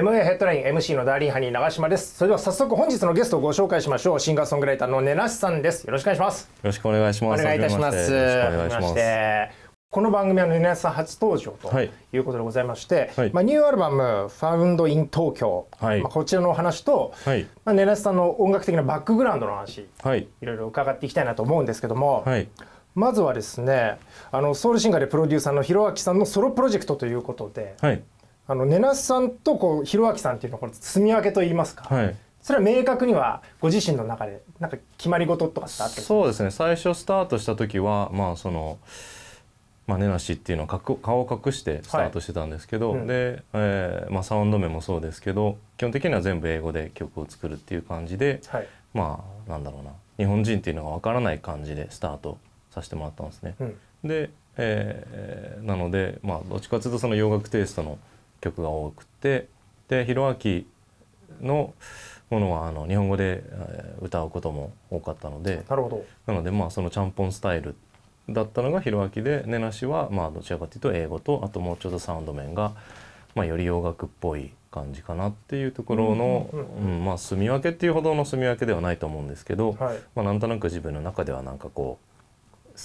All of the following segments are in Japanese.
MA ヘッドライン MC のダーリンハニー長島ですそれでは早速本日のゲストをご紹介しましょうシンガーソングライターの根梨さんですよろしくお願いしますよろしくお願いしますお願いいたしますよろしくお願いしますこの番組は根梨さん初登場ということでございまして、はい、まあニューアルバム「ファウンドイン東京、こちらのお話と、はい、まあねなさんの音楽的なバックグラウンドの話、はい、いろいろ伺っていきたいなと思うんですけども、はい、まずはですねあのソウルシンガーでプロデューサーの弘明さんのソロプロジェクトということで、はい、あの根那須さんとこう弘明さんっていうのはこれ積み分けといいますか、はい、それは明確にはご自身の中でなんか決まり事とかってあったそうですね最初スタートした時はまあその、まあ、根梨っていうのは顔を隠してスタートしてたんですけど、はいうん、で、えーまあ、サウンド名もそうですけど基本的には全部英語で曲を作るっていう感じで、はい、まあなんだろうな日本人っていうのがわからない感じでスタートさせてもらったんですね。うん、で、えー、なので、まあ、どっちかというとその洋楽テイストの「曲が多くてで弘明のものはあの日本語で歌うことも多かったのでなるほどなのでまあそのちゃんぽんスタイルだったのが弘明で根無しはまあどちらかというと英語とあともうちょっとサウンド面が、まあ、より洋楽っぽい感じかなっていうところの、うんまあ住み分けっていうほどの住み分けではないと思うんですけど、はい、まあ、なんとなく自分の中ではなんかこう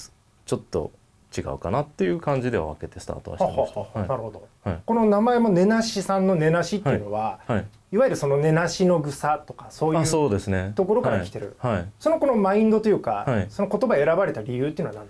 ちょっと違うかなっていう感じでは分けてスタートはしてました。はははなるほど、はい、この名前も根なしさんの根なしっていうのは、はい、はい、いわゆるその根なしの草とかそういうね、ところから来てる、はい、はい、そのこのマインドというか、はい、その言葉選ばれた理由っていうのは何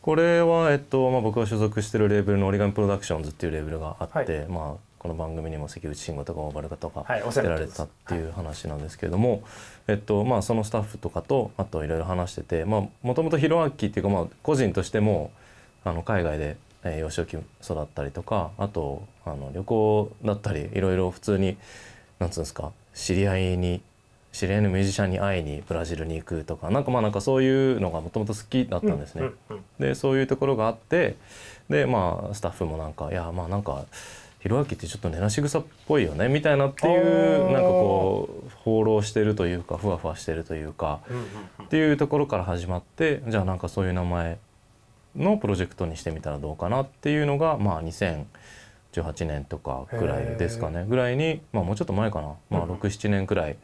これは、えっとまあ、僕が所属しているレーベルの折り紙プロダクションズっていうレーベルがあって、まあ、この番組にも関口慎吾とか大丸とか出られたっていう話なんですけれども、えっとまあ、そのスタッフとかとあといろいろ話しててもともと弘明っていうか、まあ、個人としても。うんあの海外で、えー、幼少期育ったりとかあとあの旅行だったりいろいろ普通になんつうんですか知り合いに知り合いのミュージシャンに会いにブラジルに行くとかなんかまあなんかそういうのがもともと好きだったんですね。でそういうところがあってでまあスタッフもなんかいやまあなんか。ひろあきってちょっと寝なし草っぽいよねみたいなっていうなんかこう放浪してるというかふわふわしてるというかっていうところから始まってじゃあなんかそういう名前のプロジェクトにしてみたらどうかなっていうのが、まあ、2018年とかぐらいですかねぐらいに、まあ、もうちょっと前かな、まあ、67年くらい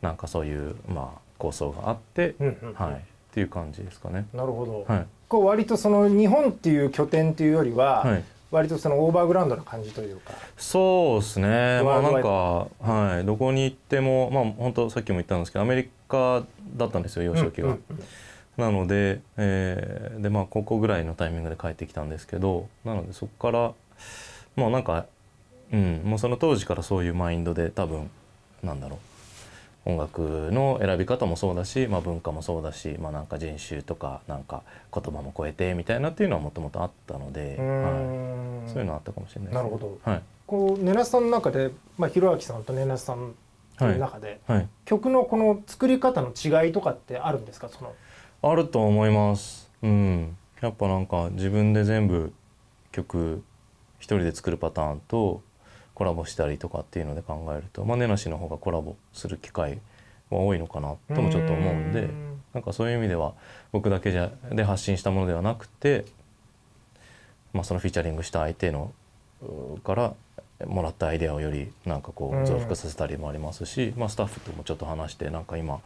なんかそういう、まあ、構想があって、はい、っていう感じですかね。なるほど、はい、こう割とその日本っていう拠点っていうよりは、はい割とそのオーバーグラウンドな感じというかそうですねまあなんか、はい、どこに行ってもまあ本当さっきも言ったんですけどアメリカだったんですよ幼少期が。うんうんうんなので,、えーでまあ、ここぐらいのタイミングで帰ってきたんですけどなのでそこからもうなんか、うん、もうその当時からそういうマインドで多分なんだろう音楽の選び方もそうだし、まあ、文化もそうだし、まあ、なんか人種とかなんか言葉も超えてみたいなっていうのはもともとあったので、はい、そういうのはあったかもしれないです、なるほど、はい、こうねなさんの中で、まあ、ひろあきさんとねなさんのい中で、はいはい、曲のこの作り方の違いとかってあるんですかそのあると思います。うん。やっぱなんか自分で全部曲一人で作るパターンとコラボしたりとかっていうので考えると、まあ、根無の方がコラボする機会は多いのかなともちょっと思うんでんなんかそういう意味では僕だけじゃで発信したものではなくて、まあ、そのフィーチャリングした相手のからもらったアイデアをよりなんかこう増幅させたりもありますし、まあ、スタッフともちょっと話してなんか今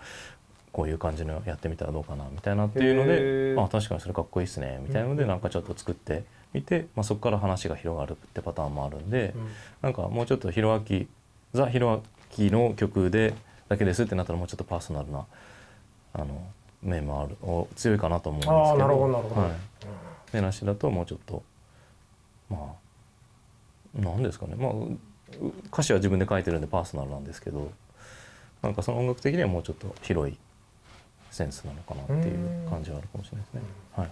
こういう感じのやってみたらどうかなみたいなっていうので、まあ、確かにそれかっこいいっすねみたいなのでなんかちょっと作ってみて、まあ、そこから話が広がるってパターンもあるんで、うん、なんかもうちょっとヒロアキザ・ヒロアキの曲でだけですってなったらもうちょっとパーソナルなあの面もあるお強いかなと思うんですけど。なるほどなるほどはい、なしだともうちょっとまあ何ですかね、まあ、歌詞は自分で書いてるんでパーソナルなんですけどなんかその音楽的にはもうちょっと広いセンスなのかなっていう感じはあるかもしれないですね。はい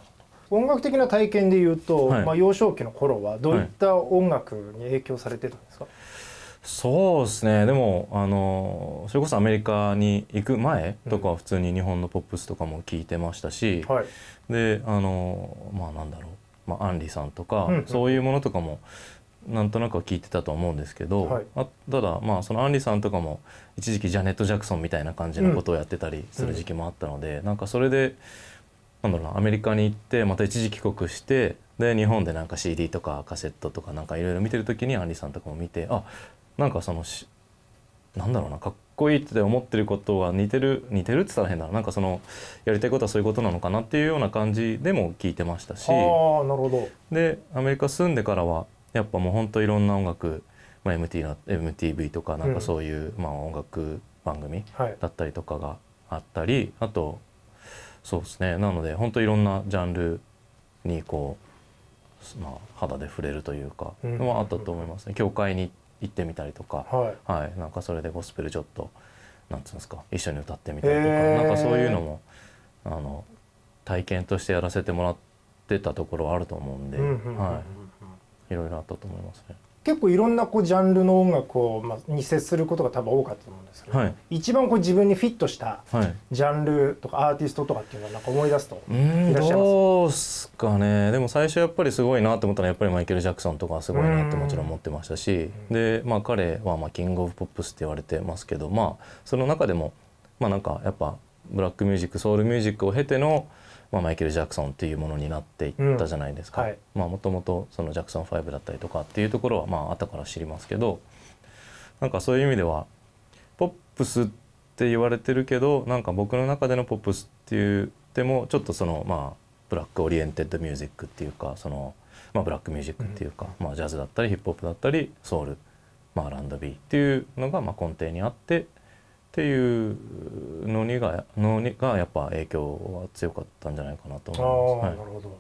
音楽的な体験でいうと、はい、まあ、幼少期の頃はどういった音楽に影響されてたんですか、はい、そうですねでもあのそれこそアメリカに行く前とかは普通に日本のポップスとかも聞いてましたし、うん、であのまあなんだろう、まあ、アンリさんとか、うんうん、そういうものとかもなんとなくは聞いてたと思うんですけど、はい、あただまあそのアンリさんとかも一時期ジャネット・ジャクソンみたいな感じのことをやってたりする時期もあったので、うんうん、なんかそれでなんだろうなアメリカに行ってまた一時帰国してで日本でなんか CD とかカセットとかなんかいろいろ見てる時にアンリさんとかも見てあなんかそのしなんだろうなかっこいいって思ってることは似てる似てるって言ったら変だななんかそのやりたいことはそういうことなのかなっていうような感じでも聞いてましたしでアメリカ住んでからはやっぱもうほんといろんな音楽、まあ、MT な MTV とかなんかそういう、まあ、音楽番組だったりとかがあったり、はい、あとそうですねなので本当いろんなジャンルにこう、まあ、肌で触れるというかのはあったと思いますね。教会に行ってみたりとか、はい、はい、なんかそれでゴスペルちょっとなんつうんですか一緒に歌ってみたりとか、えー、なんかそういうのもあの体験としてやらせてもらってたところはあると思うんで、はい。いろいろあったと思いますね。結構いろんなこうジャンルの音楽を、まあ、に接することが多分多かったと思うんですけど、はい、一番こう自分にフィットしたジャンルとかアーティストとかっていうのはなんか思い出すといらっしゃいどうすかねでも最初やっぱりすごいなと思ったのはやっぱりマイケル・ジャクソンとかすごいなってもちろん思ってましたしで、まあ、彼はまあキング・オブ・ポップスって言われてますけど、まあ、その中でも、まあ、なんかやっぱブラックミュージックソウルミュージックを経てのまあ、マイケル・ジャクソンっていうものになっていったじゃないですかもともとジャクソン5だったりとかっていうところはまあ後から知りますけどなんかそういう意味ではポップスって言われてるけどなんか僕の中でのポップスっていってもちょっとそのまあブラックオリエンテッドミュージックっていうかその、まあ、ブラックミュージックっていうか、まあ、ジャズだったりヒップホップだったりソウル、まあ、ランドビーっていうのがまあ根底にあってっていうのにがのにがやっぱ影響は強かったんじゃないかなと思います。はい、なるほど、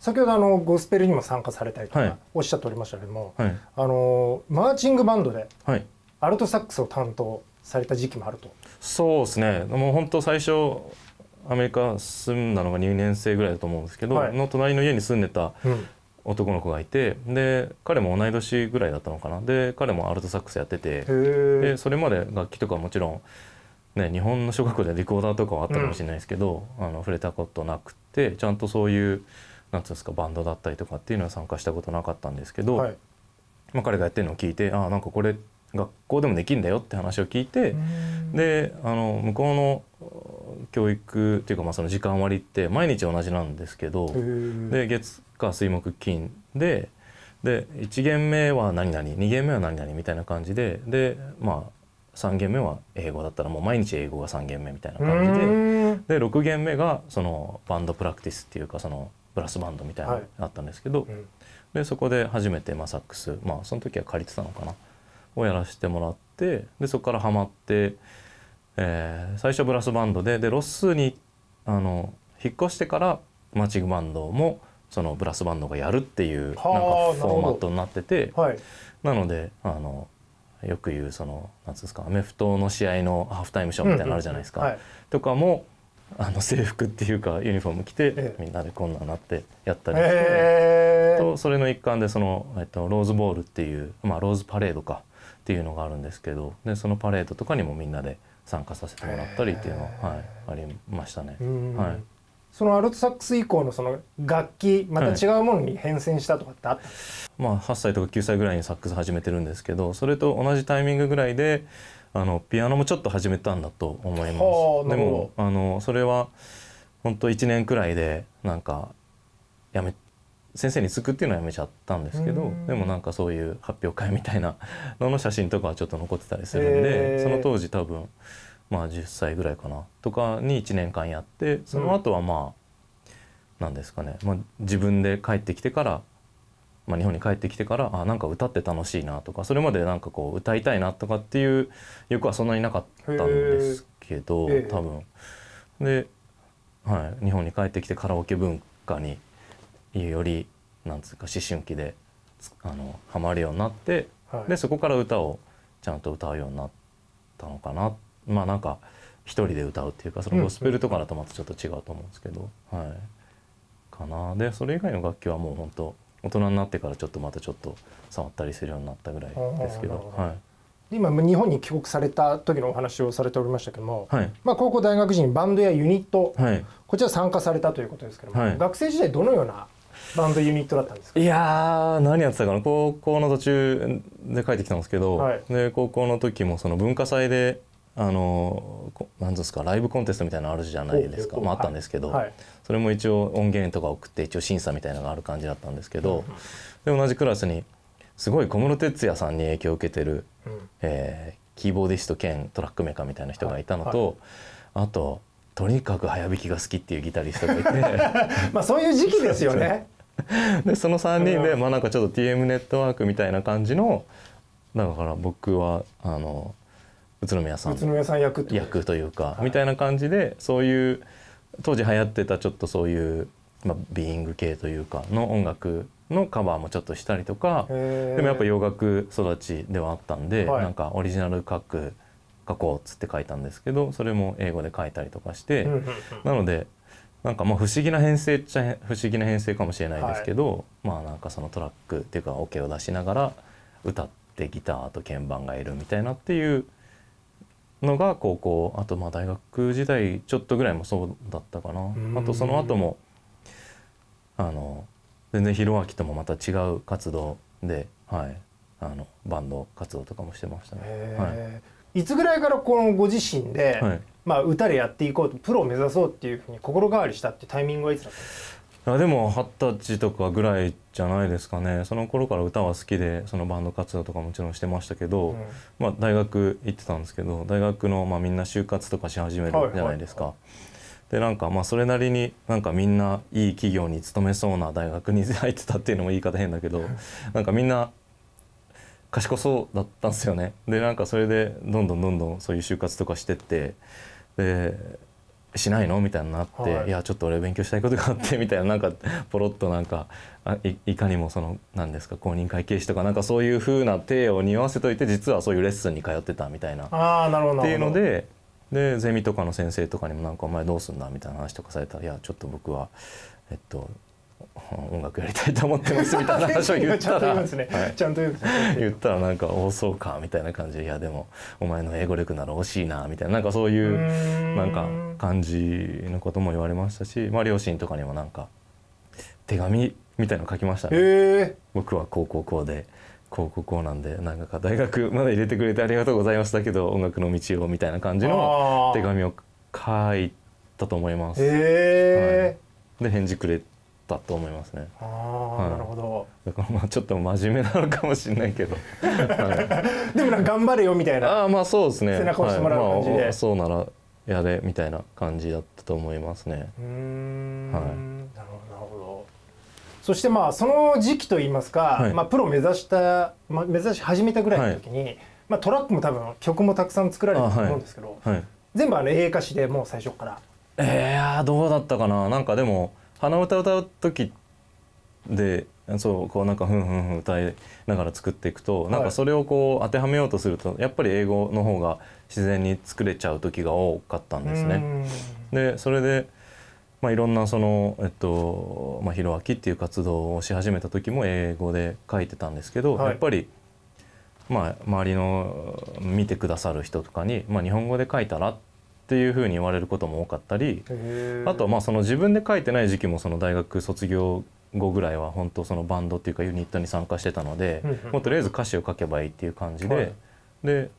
先ほどあのゴスペルにも参加されたりとかおっしゃっておりましたけども、はい、あのマーチングバンドでアルトサックスを担当された時期もあると、はい、そうですねもう本当最初アメリカ住んだのが2年生ぐらいだと思うんですけど、の隣の家に住んでた、うん男の子がいてで彼も同い年ぐらいだったのかなで彼もアルトサックスやっててでそれまで楽器とかもちろん、ね、日本の小学校でリコーダーとかはあったかもしれないですけど、うん、あの触れたことなくてちゃんとそういうなん言うんですかバンドだったりとかっていうのは参加したことなかったんですけど、はい、まあ、彼がやってるのを聞いてあなんかこれ学校でもできるんだよって話を聞いてであの向こうの教育っていうかまあその時間割って毎日同じなんですけどで月火水木金でで1限目は何々2限目は何々みたいな感じででまあ3限目は英語だったらもう毎日英語が3限目みたいな感じでで6限目がそのバンドプラクティスっていうかそのブラスバンドみたいなのあったんですけど、はいでそこで初めて、まあ、サックスまあその時は借りてたのかなをやらせてもらってでそこからハマって、えー、最初ブラスバンドででロスにあの引っ越してからマッチングバンドもそのブラスバンドがやるっていうなんかフォーマットになってて、はい、なのであのよく言うそのんですかアメフトの試合のハーフタイムショーみたいなのあるじゃないですか、うんうんはい、とかもあの制服っていうかユニフォーム着て、ええ、みんなでこんなんなってやったりして、えー、とそれの一環でその、えっと、ローズボールっていう、まあ、ローズパレードかっていうのがあるんですけどでそのパレードとかにもみんなで参加させてもらったりっていうのは、えー、はい、ありましたね。はいそのアルトサックス以降のその楽器また違うものに変遷したとかってあった、はい、まあ、8歳とか9歳ぐらいにサックス始めてるんですけどそれと同じタイミングぐらいであのピアノもちょっと始めたんだと思います。でもあのそれは本当1年くらいでなんかやめ先生に作くっていうのはやめちゃったんですけどでもなんかそういう発表会みたいなのの写真とかはちょっと残ってたりするんで、その当時多分まあ、10歳ぐらいかなとかに1年間やってその後はまあ何、うん、ですかね、まあ、自分で帰ってきてから、まあ、日本に帰ってきてからあなんか歌って楽しいなとかそれまでなんかこう歌いたいなとかっていう欲はそんなになかったんですけど多分。で、はい、日本に帰ってきてカラオケ文化によりなんつうか思春期であのハマるようになって、はい、でそこから歌をちゃんと歌うようになったのかなって。まあなんか一人で歌うっていうかそのゴスペルとかだとまたちょっと違うと思うんですけど、はい、かなでそれ以外の楽器はもう本当大人になってからちょっとまたちょっと触ったりするようになったぐらいですけど。はい今日本に帰国された時のお話をされておりましたけども、はい、まあ、高校大学時にバンドやユニット、はい、こちら参加されたということですけども、はい、学生時代どのようなバンドユニットだったんですかいや何やってたかな高校の途中で帰ってきたんですけど、で高校の時もその文化祭であのなんですかライブコンテストみたいなのあるじゃないですか、まあ、あったんですけど、はい、それも一応音源とか送って一応審査みたいなのがある感じだったんですけど、で同じクラスにすごい小室哲哉さんに影響を受けてる、うん、えー、キーボーディスト兼トラックメーカーみたいな人がいたのと、はいはい、あととにかく早弾きが好きっていうギタリストがいて まあそういう時期ですよね。でその3人で、うん、まあなんかちょっと TM ネットワークみたいな感じのだから僕はあの。宇都宮さん宇都宮さん役役というか、はい、みたいな感じでそういう当時流行ってたちょっとそういう、まあ、ビーイング系というかの音楽のカバーもちょっとしたりとかでもやっぱ洋楽育ちではあったんで、はい、なんかオリジナル書く書こうっつって書いたんですけどそれも英語で書いたりとかしてなのでなんかまあ不思議な編成っちゃ不思議な編成かもしれないですけど、はい、まあなんかそのトラックっていうかオ、OK、ケを出しながら歌ってギターと鍵盤がいるみたいなっていう。のが高校あとまあ大学時代ちょっとぐらいもそうだったかなあとその後もあの全然弘明ともまた違う活動で、はい、あのバンド活動とかもしてましたね。はい、いつぐらいからこのご自身で、はい、まあ、歌でやっていこうとプロを目指そうっていうふうに心変わりしたってタイミングはいつだったんですかでも二十歳とかぐらいじゃないですかねその頃から歌は好きでそのバンド活動とかもちろんしてましたけど、うん、まあ、大学行ってたんですけど大学のまあみんな就活とかし始めるじゃないですか。はいはいはい、でなんかまあそれなりになんかみんないい企業に勤めそうな大学に入ってたっていうのも言い方変だけどなんかみんな賢そうだったんですよね。でなんかそれでどんどんどんどんそういう就活とかしてってでしないのみたいになって、はい、いやちょっと俺勉強したいことがあって みたいななんかポロッとなんかいかにもその何ですか公認会計士とかなんかそういうふうな体を匂わせといて実はそういうレッスンに通ってたみたいなあなるほどっていうのででゼミとかの先生とかにもなんか「お前どうすんだ?」みたいな話とかされたら「いやちょっと僕はえっと音楽やりたいと思ってますみたいな話を言ったらちゃんと言んですね、言ったらなんか「おそうか」みたいな感じで「いやでもお前の英語力なら惜しいな」みたいななんかそういうなんか感じのことも言われましたし、まあ、両親とかにもなんか手紙みたいの書きましたね。僕は高校こうで高校こうなんでなんか大学まだ入れてくれてありがとうございましたけど音楽の道をみたいな感じの手紙を書いたと思います。はい、で返事くれて。ったと思いますね。ああ、なるほど。だからまあちょっと真面目なのかもしれないけど、でもなんか頑張れよみたいな。ああ、まあそうですね。背中押してもらう感じで、はいまあ、そうならやれみたいな感じだったと思いますね。うん。はい。なるほどそしてまあその時期といいますか、はい、まあプロ目指した、まあ、目指し始めたぐらいの時に、はい、まあトラックも多分曲もたくさん作られたと思うんですけど、はい、全部あの英歌詞でもう最初から。ええー、どうだったかな。なんかでも。鼻歌歌う時でそうこうなんかふんふんふん歌いながら作っていくと、はい、なんかそれをこう当てはめようとするとやっぱり英語の方が自然に作れちゃう時が多かったんですね。でそれでまあ、いろんなその、えっとまあ、ひろあきっていう活動をし始めた時も英語で書いてたんですけど、はい、やっぱり、まあ、周りの見てくださる人とかに、まあ、日本語で書いたらっっていうふうに言われることも多かったりあとはまあその自分で書いてない時期もその大学卒業後ぐらいは本当そのバンドっていうかユニットに参加してたので、もうとりあえず歌詞を書けばいいっていう感じで、はい、で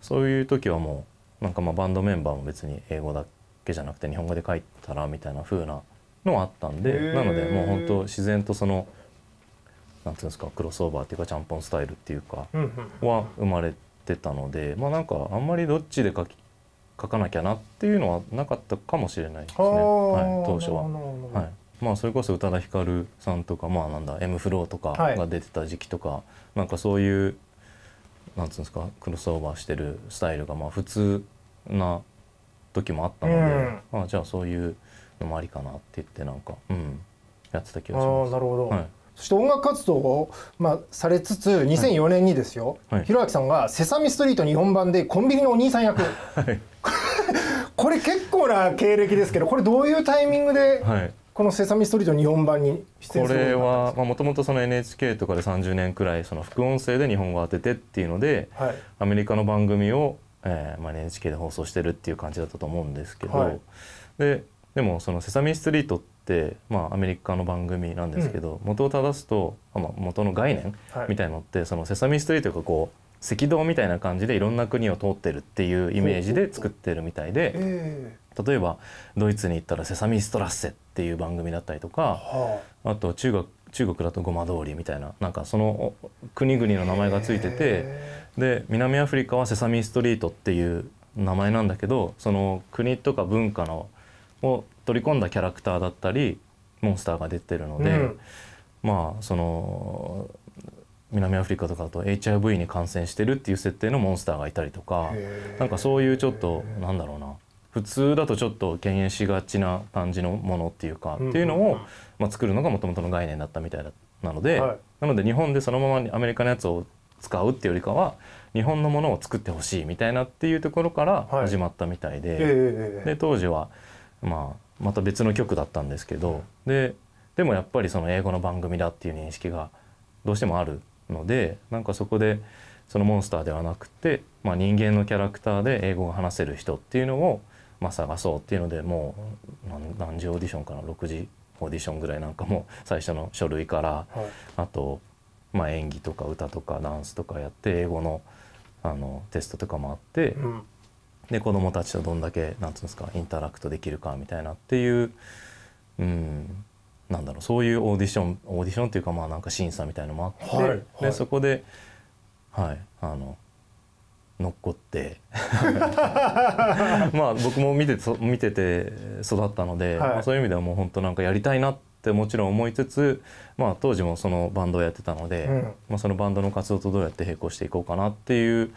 そういう時はもうなんかまあバンドメンバーも別に英語だけじゃなくて日本語で書いたらみたいな風なのはあったんでなのでもう本当自然とそのなんていうんですかクロスオーバーっていうかちゃんぽんスタイルっていうかは生まれてたのでまあなんかあんまりどっちで書き書かなきゃなっていうのはなかったかもしれないですね、はい、当初は。はいまあ、それこそ宇多田ヒカルさんとか、まあ、なんだ m フローとかが出てた時期とか、はい、なんかそういうなんつうんですかクロスオーバーしてるスタイルがまあ普通な時もあったので、うん、まあ、じゃあそういうのもありかなって言ってなんか、うん、やってた気がします。なるほど、はいそして音楽活動を、まあ、されつつ2004年にですよ、はい、はい、弘明さんが「セサミストリート」日本版でコンビニのお兄さん役、はい、これ結構な経歴ですけどこれどういうタイミングで、はいこの「セサミストリート」日本版に出演するこれはもともと NHK とかで30年くらいその副音声で日本語を当ててっていうので、はい、アメリカの番組を、えーまあ、NHK で放送してるっていう感じだったと思うんですけど、はい、ででもその「セサミストリート」って、まあ、アメリカの番組なんですけど、うん、元を正すと、まあ、元の概念みたいのって、はい、そのセサミストリートがこう赤道みたいな感じでいろんな国を通ってるっていうイメージで作ってるみたいで例えばドイツに行ったら「セサミストラッセ」っていう番組だったりとかあと中国中国だと「ごま通り」みたいななんかその国々の名前が付いててで南アフリカは「セサミストリート」っていう名前なんだけどその国とか文化のを取り込んだキャラクターだったりモンスターが出てるので、うん、まあその南アフリカとかだと HIV に感染してるっていう設定のモンスターがいたりとかなんかそういうちょっとなんだろうな普通だとちょっと敬遠しがちな感じのものっていうか、っていうのを、まあ、作るのがもともとの概念だったみたいなので、なので日本でそのままアメリカのやつを使うっていうよりかは日本のものを作ってほしいみたいなっていうところから始まったみたいでで当時は、まあ、また別の局だったんですけどででもやっぱりその英語の番組だっていう認識がどうしてもあるのでなんかそこでそのモンスターではなくて、まあ、人間のキャラクターで英語が話せる人っていうのを、まあ、探そうっていうのでもう何時オーディションかな6時オーディションぐらいなんかも 最初の書類から、はい、あと、まあ、演技とか歌とかダンスとかやって英語のあのテストとかもあって、うん、で子どもたちとどんだけなんて言うんですかインタラクトできるかみたいなっていう、うん、なんだろうそういうオーディションオーディションっていうかまあなんか審査みたいのもあって、はいはい、でそこではいあの残っって まあ僕も見て見てて育ったので、はい、まあ、そういう意味ではもう本当なんかやりたいなってもちろん思いつつ、まあ、当時もそのバンドをやってたので、うん、まあ、そのバンドの活動とどうやって並行していこうかなっていう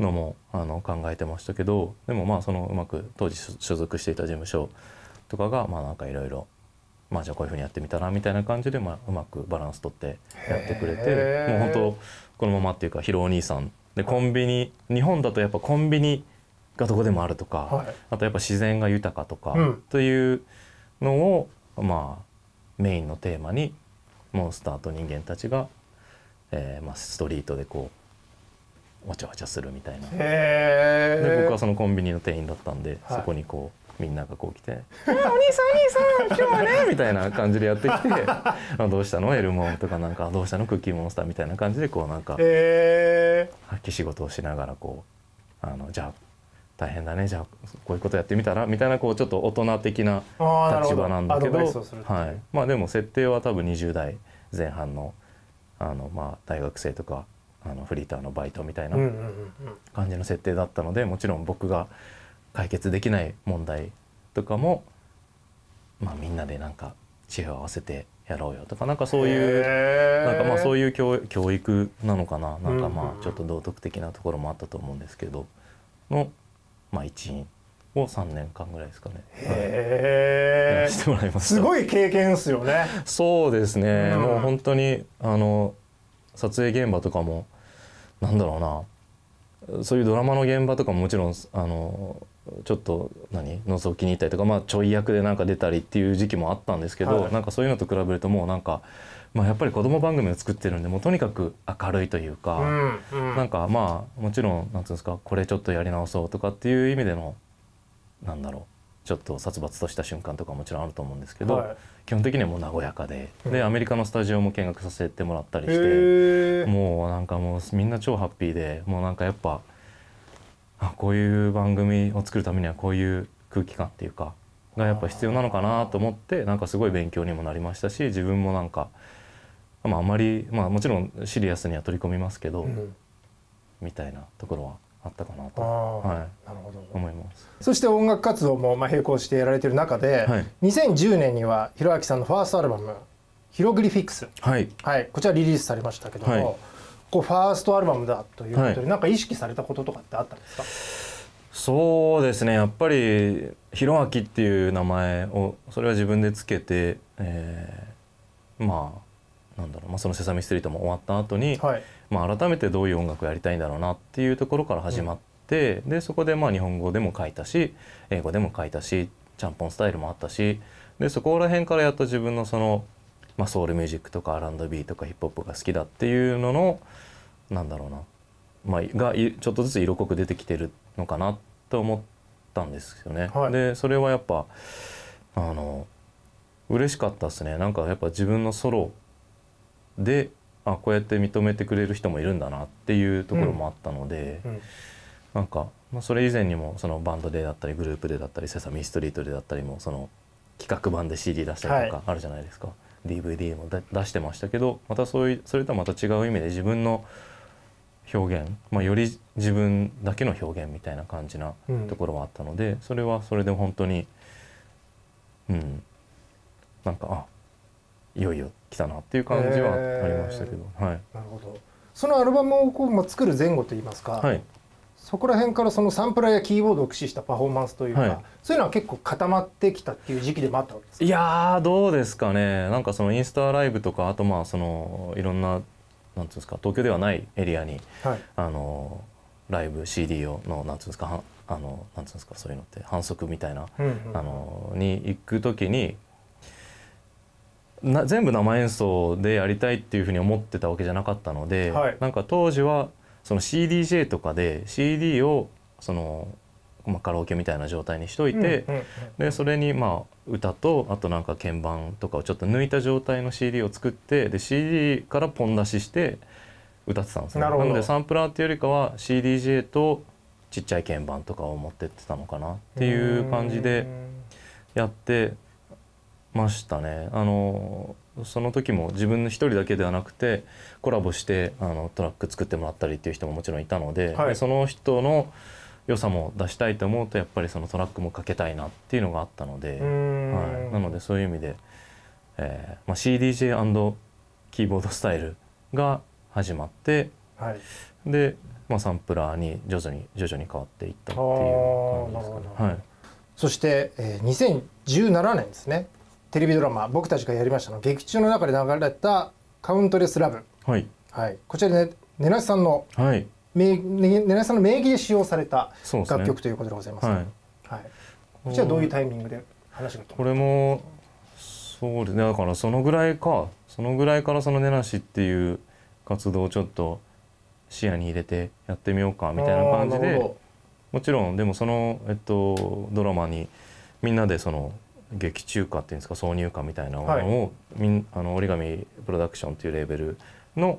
のもあの考えてましたけどでもまあそのうまく当時所属していた事務所とかがまあなんかいろいろまあじゃあこういうふうにやってみたらみたいな感じで、まあ、うまくバランス取ってやってくれてもう本当このままっていうかヒロお兄さんでコンビニ日本だとやっぱコンビニがどこでもあるとか、はい、あとやっぱ自然が豊かとか、うん、というのをまあメインのテーマにモンスターと人間たちが、えーまあ、ストリートでこうわちゃわちゃするみたいなで僕はそのコンビニの店員だったんで、そこにこうみんながこう来て「お兄さんお兄さん今日はね」みたいな感じでやってきて「どうしたのエルモン」とかなんか「どうしたのクッキーモンスター」みたいな感じでこうなんか、え発揮仕事をしながらこうあのじゃあ大変だねじゃあこういうことやってみたらみたいなこうちょっと大人的な立場なんだけどはい、まあでも設定は多分20代前半のあの、まあ、大学生とかあのフリーターのバイトみたいな感じの設定だったのでもちろん僕が解決できない問題とかも、まあ、みんなでなんか知恵を合わせてやろうよとかなんかそういうなんかまあそういう教育なのかななんかまあちょっと道徳的なところもあったと思うんですけどの、まあ、一員を3年間ぐらいですかね。へはい、すごい経験ですよね。そうですね、うん、もう本当にあの撮影現場とかもなんだろうなそういうドラマの現場とかももちろんあのちょっと何覗きに行ったりとか、まあ、ちょい役でなんか出たりっていう時期もあったんですけど、はい、なんかそういうのと比べるともうなんか、まあ、やっぱり子供番組を作ってるんでもうとにかく明るいというか、うんうん、なんかまあもちろんなんていうんですかこれちょっとやり直そうとかっていう意味でのなんだろうちょっと殺伐とした瞬間とかもちろんあると思うんですけど、はい、基本的にはもう和やかで、うん、でアメリカのスタジオも見学させてもらったりしてもうなんかもうみんな超ハッピーでもうなんかやっぱあこういう番組を作るためにはこういう空気感っていうかがやっぱ必要なのかなと思ってなんかすごい勉強にもなりましたし自分もなんか、まあ、あまり、まあ、もちろんシリアスには取り込みますけど、うん、みたいなところはあったかなと、はい、なるほど思いますそして音楽活動もまあ並行してやられてる中で、はい、2010年には弘明さんのファーストアルバム「ヒログリフィックス」はい、はい、こちらリリースされましたけども。はいこうファーストアルバムだということで、はい、なんか意識されたこととかってあったんですかそうですねやっぱり「ひろあき」っていう名前をそれは自分でつけて、えー、まあなんだろう、まあ、その「セサミストリート」も終わった後に、はい、まあ、改めてどういう音楽をやりたいんだろうなっていうところから始まって、うん、でそこでまあ日本語でも書いたし英語でも書いたしちゃんぽんスタイルもあったしでそこら辺からやっと自分のその「まあ、ソウルミュージックとか R&B とかヒップホップが好きだっていうののなんだろうな、まあ、がちょっとずつ色濃く出てきてるのかなと思ったんですよね。はい、でそれはやっぱあの嬉しかったですねなんかやっぱ自分のソロであこうやって認めてくれる人もいるんだなっていうところもあったので、うんうん、なんか、まあ、それ以前にもそのバンドでだったりグループでだったりセサミストリートでだったりもその企画版で CD 出したりとかあるじゃないですか。はい DVD も出してましたけどまたそういうそれとはまた違う意味で自分の表現、まあ、より自分だけの表現みたいな感じなところもあったので、うん、それはそれで本当にうんなんかあいよいよ来たなっていう感じはありましたけど、えー、はい。なるほどそのアルバムをこう、まあ、作る前後といいますか、はい、そこら辺からそのサンプラーやキーボードを駆使したパフォーマンスというか、はい、そういうのは結構固まってきたっていう時期でもあったわけですかいやどうですかねなんかそのインスタライブとかあとまあそのいろんななんていうんですか東京ではないエリアに、はい、あのライブ CD をのなんていうんですかあのなんていうんですかそういうのって反則みたいな、うんうん、あのに行く時にな全部生演奏でやりたいっていうふうに思ってたわけじゃなかったので、はい、なんか当時はその CDJ とかで CD をその、まあ、カラオケみたいな状態にしといて、でそれにまあ歌とあとなんか鍵盤とかをちょっと抜いた状態の CD を作ってで CD からポン出しして歌ってたんですね。なのでサンプラーっていうよりかは CDJ とちっちゃい鍵盤とかを持ってってたのかなっていう感じでやってましたね。あのその時も自分の一人だけではなくてコラボしてあのトラック作ってもらったりっていう人ももちろんいたのではい、その人の良さも出したいと思うとやっぱりそのトラックもかけたいなっていうのがあったので、はい、なのでそういう意味で、えーまあ、CDJ& キーボードスタイルが始まって、はい、で、まあ、サンプラーに徐々に徐々に変わっていったっていう感じですかね。はい、そして、えー、2017年ですねテレビドラマ「僕たちがやりました」の劇中の中で流れた「カウントレス・ラブ」はい、はい、こちらね根梨さんの、はいね、根梨さんの名義で使用された楽曲ということでございます、ねすね、はい、はい、こちらどういうタイミングで話がこれもそうですねだからそのぐらいかそのぐらいからその根梨っていう活動をちょっと視野に入れてやってみようかみたいな感じでもちろんでもその、えっと、ドラマにみんなでその劇中歌っていうんですか挿入歌みたいなものを、みん、はい、あの折り紙プロダクションというレーベルの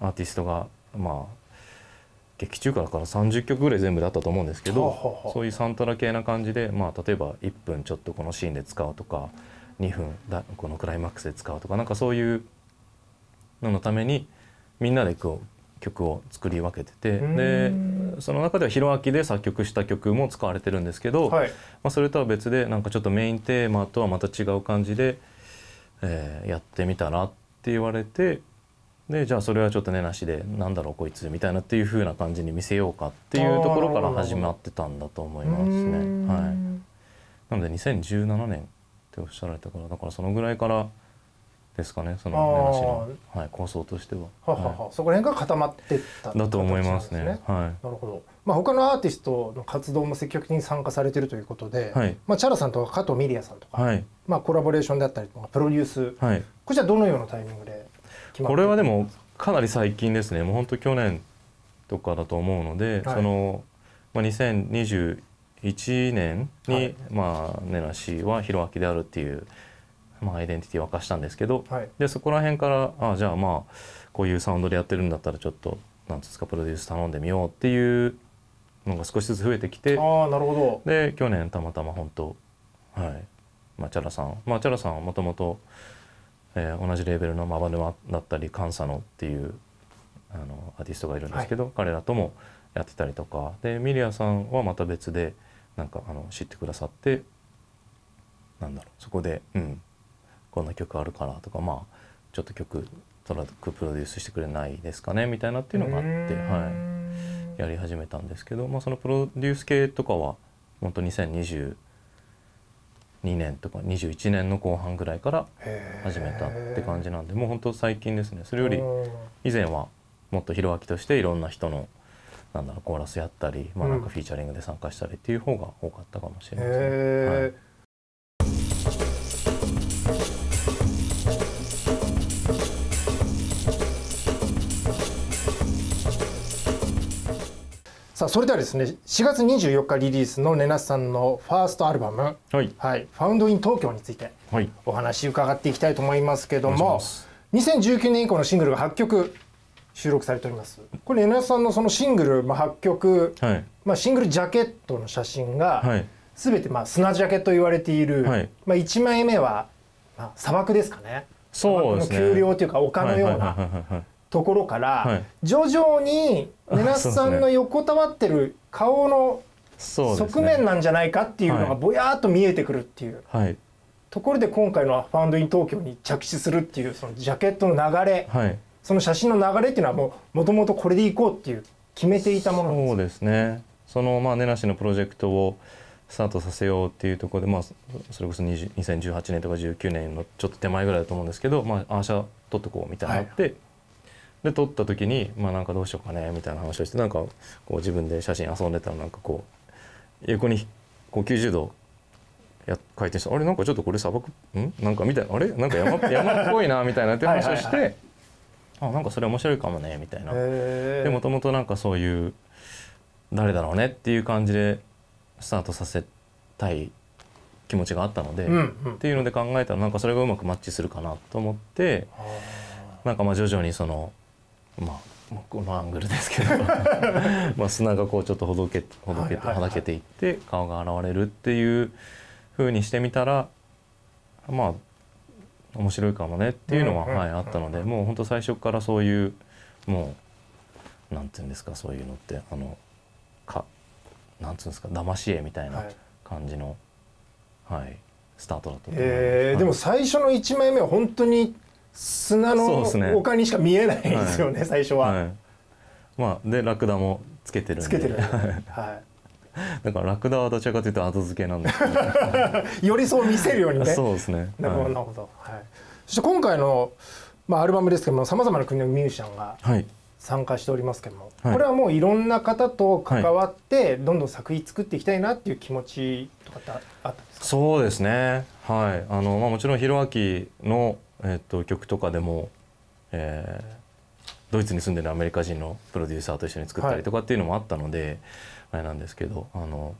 アーティストがまあ劇中歌だから30曲ぐらい全部だったと思うんですけどそういうサントラ系な感じで、まあ、例えば1分ちょっとこのシーンで使うとか2分だこのクライマックスで使うとかなんかそういうののためにみんなでこう曲を作り分けててでその中では「弘明で作曲した曲も使われてるんですけど、はい、まあ、それとは別でなんかちょっとメインテーマとはまた違う感じで、えー、やってみたらって言われてでじゃあそれはちょっと根なしで「なんだろうこいつ」みたいなっていう風な感じに見せようかっていうところから始まってたんだと思いますね。はい、なので2017年っておっしゃられたからだからそのぐらいから。ですかねその根なしの、はい、構想としてはははは、はい、そこら辺が固まってっただと思いますね、はい、なるほど、まあ、他のアーティストの活動も積極的に参加されてるということで、はい、まあ、チャラさんとか加藤ミリアさんとか、はい、まあ、コラボレーションであったりとかプロデュース、はい、こちらどのようなタイミングでこれはでもかなり最近ですねもう本当去年とかだと思うので、その、まあ、2021年に、まあ、根無しは弘明であるっていうまあ、アイデンティティを明かしたんですけど、はい、でそこら辺からあじゃあまあこういうサウンドでやってるんだったらちょっとなんですかプロデュース頼んでみようっていうのが少しずつ増えてきてあなるほどで去年たまたま本当はいまあチャラさんまあチャラさんはもともと同じレーベルのマバヌマだったりカンサノっていうあのアーティストがいるんですけど、はい、彼らともやってたりとかでミリアさんはまた別でなんかあの知ってくださってなんだろうそこでうんこんな曲あるからとかまあちょっと曲トラックプロデュースしてくれないですかねみたいなっていうのがあって、はい、やり始めたんですけど、まあ、そのプロデュース系とかは本当2022年とか21年の後半ぐらいから始めたって感じなんでもう本当最近ですねそれより以前はもっとひろあきとしていろんな人のなんだろうコーラスやったり、まあ、なんかフィーチャリングで参加したりっていう方が多かったかもしれません、はいさあそれではですね4月24日リリースのねなスさんのファーストアルバム「はいはい、ファウンドイン東京」についてお話伺っていきたいと思いますけども、はい、2019年以降のシングルが8曲収録されておりますこれねなスさんのそのシングル、まあ、8曲、はい、まあ、シングルジャケットの写真が、はい、全てまあ砂ジャケット言われている、はい、まあ、1枚目は、まあ、砂漠ですかねそうですね丘陵というか丘のようなはははいいいところから、徐々に根那須さんの横たわってる顔の側面なんじゃないかっていうのがぼやっと見えてくるっていう、ところで今回の「ファウンド・イン・東京」に着地するっていうそのジャケットの流れ、その写真の流れっていうのはもともとこれでいこうっていう決めていたものそうですねそのまあ根しのプロジェクトをスタートさせようっていうところで、まあ、それこそ20 2018年とか19年のちょっと手前ぐらいだと思うんですけど、まあ、アーシャ撮っとこうみたいになって、で撮った時にまあなんかどうしようかねみたいな話をしてなんかこう自分で写真遊んでたらなんかこう横にこう90度や回転してあれなんかちょっとこれ砂漠んなんかみたいなあれなんか山 山っぽいなみたいなって話をしてはい、あなんかそれ面白いかもねみたいな。でもともとなんかそういう誰だろうねっていう感じでスタートさせたい気持ちがあったので、うんうん、っていうので考えたらなんかそれがうまくマッチするかなと思ってなんかまあ徐々にそのまあこのアングルですけど まあ砂がこうちょっとほどけほどけてはだけていって顔が現れるっていうふうにしてみたらまあ面白いかもねっていうのは、はい、あったのでもう本当最初からそういうもうなんていうんですかそういうのってあのかなんいうんですか騙し絵みたいな感じの、はい、はい、スタートだったと思います、えー、でも最初の1枚目は本当に砂の丘にしか見えないですよね、ね最初は、はい、まあでラクダもつけてるつけてる、はい、だからラクダはどちらかというと後付けなんです、よ りそう見せるようにねそうですねなるほどはい、そして今回の、まあ、アルバムですけどもさまざまな国のミュージシャンが参加しておりますけども、はい、これはもういろんな方と関わって、どんどん作品作っていきたいなっていう気持ちとかってあったんですかそうですねはいあの、まあ、もちろん弘明のえー、と曲とかでも、えー、ドイツに住んでるアメリカ人のプロデューサーと一緒に作ったりとかっていうのもあったので、はい、あれなんですけどあの、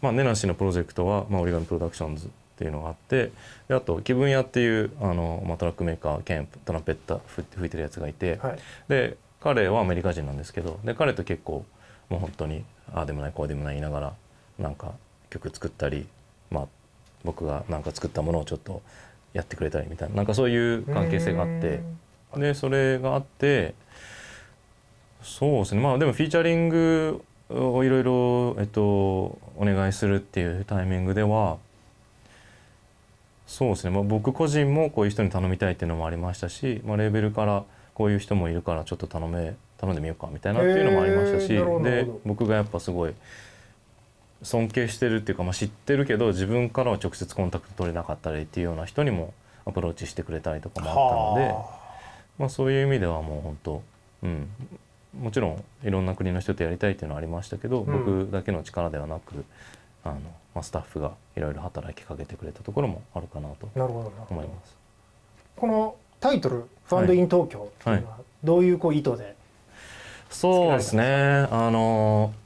まあ、ネナシのプロジェクトは、まあ、オリガミプロダクションズっていうのがあってであと気分屋っていうあの、まあ、トラックメーカー兼トランペッタ吹いてるやつがいて、はい、で彼はアメリカ人なんですけどで彼と結構もう本当にああでもないこうでもない言いながらなんか曲作ったりまあ僕がなんか作ったものをちょっとやってくれたりみたいななんかそういう関係性があってでそれがあってそうですねまあでもフィーチャリングをいろいろ、えっと、お願いするっていうタイミングではそうですね、まあ、僕個人もこういう人に頼みたいっていうのもありましたし、まあ、レーベルからこういう人もいるからちょっと頼め頼んでみようかみたいなっていうのもありましたしで僕がやっぱすごい尊敬してるっていうか、まあ、知ってるけど自分からは直接コンタクト取れなかったりっていうような人にもアプローチしてくれたりとかもあったので、まあ、そういう意味ではもう本当、うん、もちろんいろんな国の人とやりたいっていうのはありましたけど、うん、僕だけの力ではなくあの、まあ、スタッフがいろいろ働きかけてくれたところもあるかなと思います。このタイトル「ファンド・イン東京」っていうのはどういうこう意図で、はいはい、そうですねあのー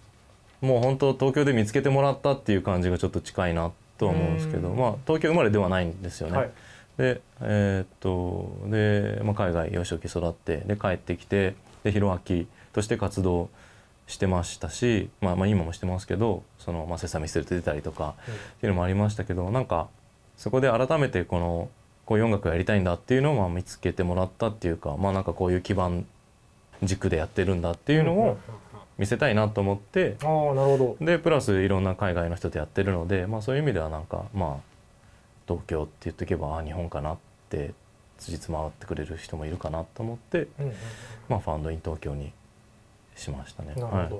もう本当東京で見つけてもらったっていう感じがちょっと近いなとは思うんですけど、まあ、東京生まれではないんですよね。はい、で,、えー、っとでまあ、海外幼少期育ってで帰ってきてで弘明として活動してましたし、まあ、まあ今もしてますけど「そのまあ、セサミス」連れて出たりとかっていうのもありましたけど、うん、なんかそこで改めてこのこういう音楽をやりたいんだっていうのをまあ見つけてもらったっていうかまあなんかこういう基盤軸でやってるんだっていうのを見せたいなと思ってあなるほどでプラスいろんな海外の人とやってるので、まあ、そういう意味ではなんかまあ東京って言っとけばあ日本かなって辻褄合ってくれる人もいるかなと思って、うんうん、まあ、ファンドイン東京にしましたね。なるほど、はい、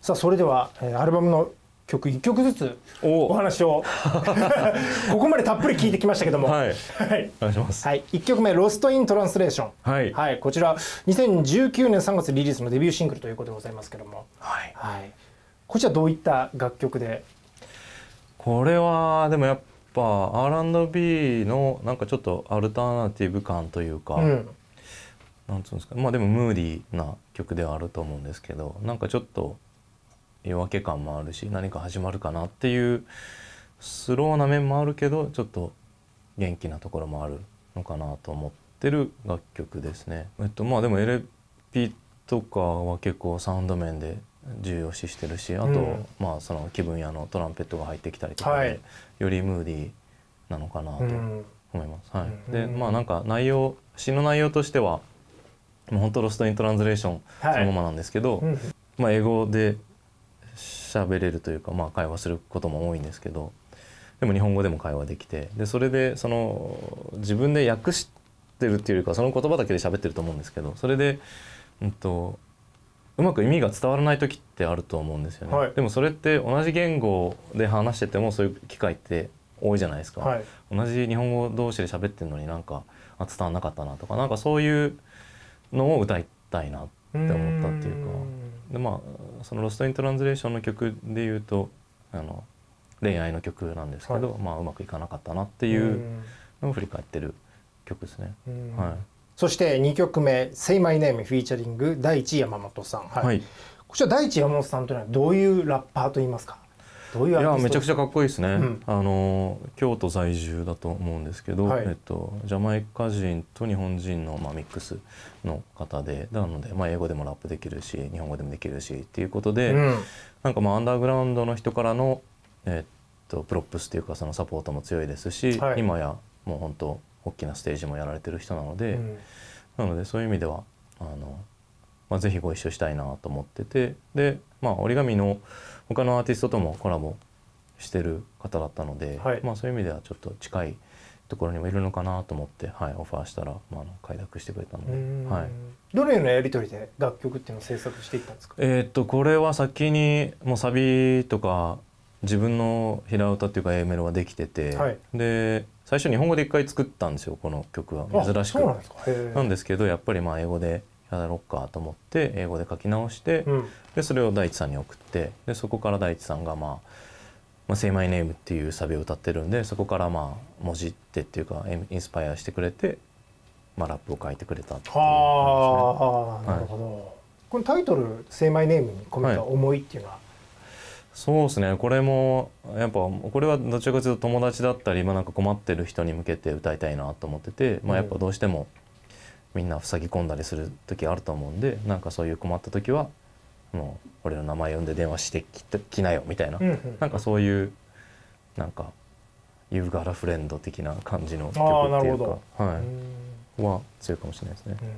さあそれではえアルバムの曲一曲ずつお話を ここまでたっぷり聞いてきましたけどもはい、はい、お願いします、はい、一曲目「ロスト・イン・トランスレーション」はい、はい、こちら2019年3月リリースのデビューシングルということでございますけども、はい、はい、こちらどういった楽曲でこれはでもやっぱ R&B のなんかちょっとアルターナティブ感というか、うん、なんつうんですかまあでもムーディーな曲ではあると思うんですけどなんかちょっと夜明け感もあるし何か始まるかなっていうスローな面もあるけどちょっと元気なところもあるのかなと思ってる楽曲ですね。えっとまあでも LP とかは結構サウンド面で重要視してるしあと、うん、まあその気分屋のトランペットが入ってきたりとかで、はい、よりムーディーなのかなと思います。うん、はい、でまあなんか内容詩の内容としてはもう本当ロストイントランズレーションそのままなんですけど、はいうん、まあ英語で喋れるというか、まあ、会話することも多いんですけどでも日本語でも会話できてでそれでその自分で訳してるっていうかその言葉だけで喋ってると思うんですけどそれで、うんと、うまく意味が伝わらない時ってあると思うんですよね、はい、でもそれって同じ言語で話しててもそういう機会って多いじゃないですか、はい、同じ日本語同士で喋ってるのになんかあ伝わんなかったなとかなんかそういうのを歌いたいなって思ったっていうか。でまあその「ロスト・イン・トランズレーション」の曲で言うとあの恋愛の曲なんですけど、はい、まあ、うまくいかなかったなっていうのを振り返ってる曲ですね。はい、そして2曲目「Say My Name」フィーチャリング第一山本さん、はい、こちら第一山本さんというのはどういうラッパーといいますかどういういやめちゃくちゃかっこいいですね、うん、あの京都在住だと思うんですけど、はい、えっと、ジャマイカ人と日本人の、まあ、ミックスの方でなので、まあ、英語でもラップできるし日本語でもできるしっていうことで、うん、なんかまあアンダーグラウンドの人からの、えっと、プロップスっていうかそのサポートも強いですし、はい、今やもう本当大きなステージもやられてる人なので、うん、なのでそういう意味ではあの、まあ、ぜひご一緒したいなと思っててで、まあ、折り紙の他のアーティストともコラボしてる方だったので、はい、まあ、そういう意味ではちょっと近いところにもいるのかなと思って、はい、オファーしたら、まあ、快諾してくれたので、はい、どのようなやり取りで楽曲っていうのを制作していったんですかえー、っとこれは先にもうサビとか自分の平歌っていうか A メロはできてて、はい、で最初日本語で一回作ったんですよこの曲は珍しくなんですけどやっぱりまあ英語でやろうかと思って英語で書き直して、うん、でそれを大地さんに送ってでそこから大地さんが、まあ「まあ、Say My Name」っていうサビを歌ってるんでそこからまあ文字ってっていうかインスパイアしてくれて、まあ、ラップを書いてくれたっていう、あなるほど、このタイトル「Say My Name」に込めた思いっていうのは、はいそうですねこれもやっぱこれはどちらかというと友達だったり、まあ、なんか困ってる人に向けて歌いたいなと思ってて、まあ、やっぱどうしても、みんな塞ぎ込んだりする時あると思うんでなんかそういう困った時はもう俺の名前呼んで電話してききなよみたいな、うんうん、なんかそういうなんか「You got a friend」的な感じの曲っていうかはい、は強いかもしれないですね。うん、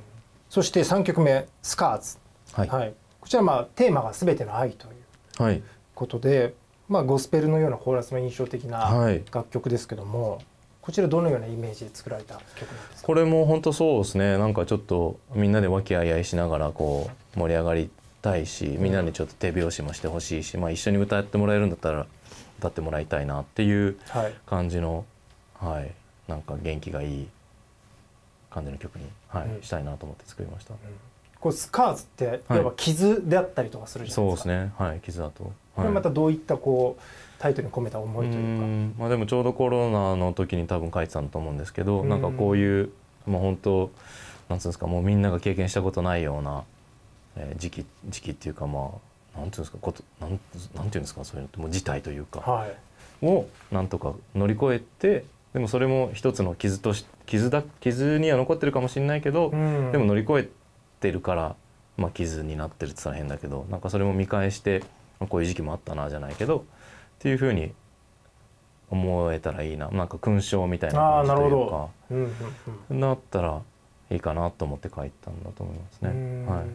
そして3曲目「スカーズ」はい、はい、こちらまあテーマが「すべての愛」というはい、ことで、まあ、ゴスペルのようなコーラスの印象的な楽曲ですけども、はい、こちらどのようなイメージで作られた曲なんですかこれも本当そうですねなんかちょっとみんなで和気あいあいしながらこう盛り上がりたいしみんなにちょっと手拍子もしてほしいし、まあ、一緒に歌ってもらえるんだったら歌ってもらいたいなっていう感じの、はい、はい、なんか元気がいい感じの曲に、はい、うん、したいなと思って作りました。うんこうスカーズっていわば傷であったりとかするじゃないですか。はい、そうですね。はい、傷だと。はい、またどういったこうタイトルに込めた思いというかまあ、でもちょうどコロナの時に多分書いてたんだと思うんですけどなんかこういう、まあ、本当なんつうんですかもうみんなが経験したことないような、えー、時期時期っていうかまあなんていうんですかことなんなんていうんですかそういうのってもう事態というか、はい、をなんとか乗り越えてでもそれも一つの傷とし傷だ傷には残ってるかもしれないけど、うん、でも乗り越えてるから、まあ、傷になってるって言ったら変だけどなんかそれも見返してこういう時期もあったなじゃないけどっていうふうに思えたらいいななんか勲章みたいな感じというかな,、うんうんなったらいいかなと思って書いたんだと思いますね。はい、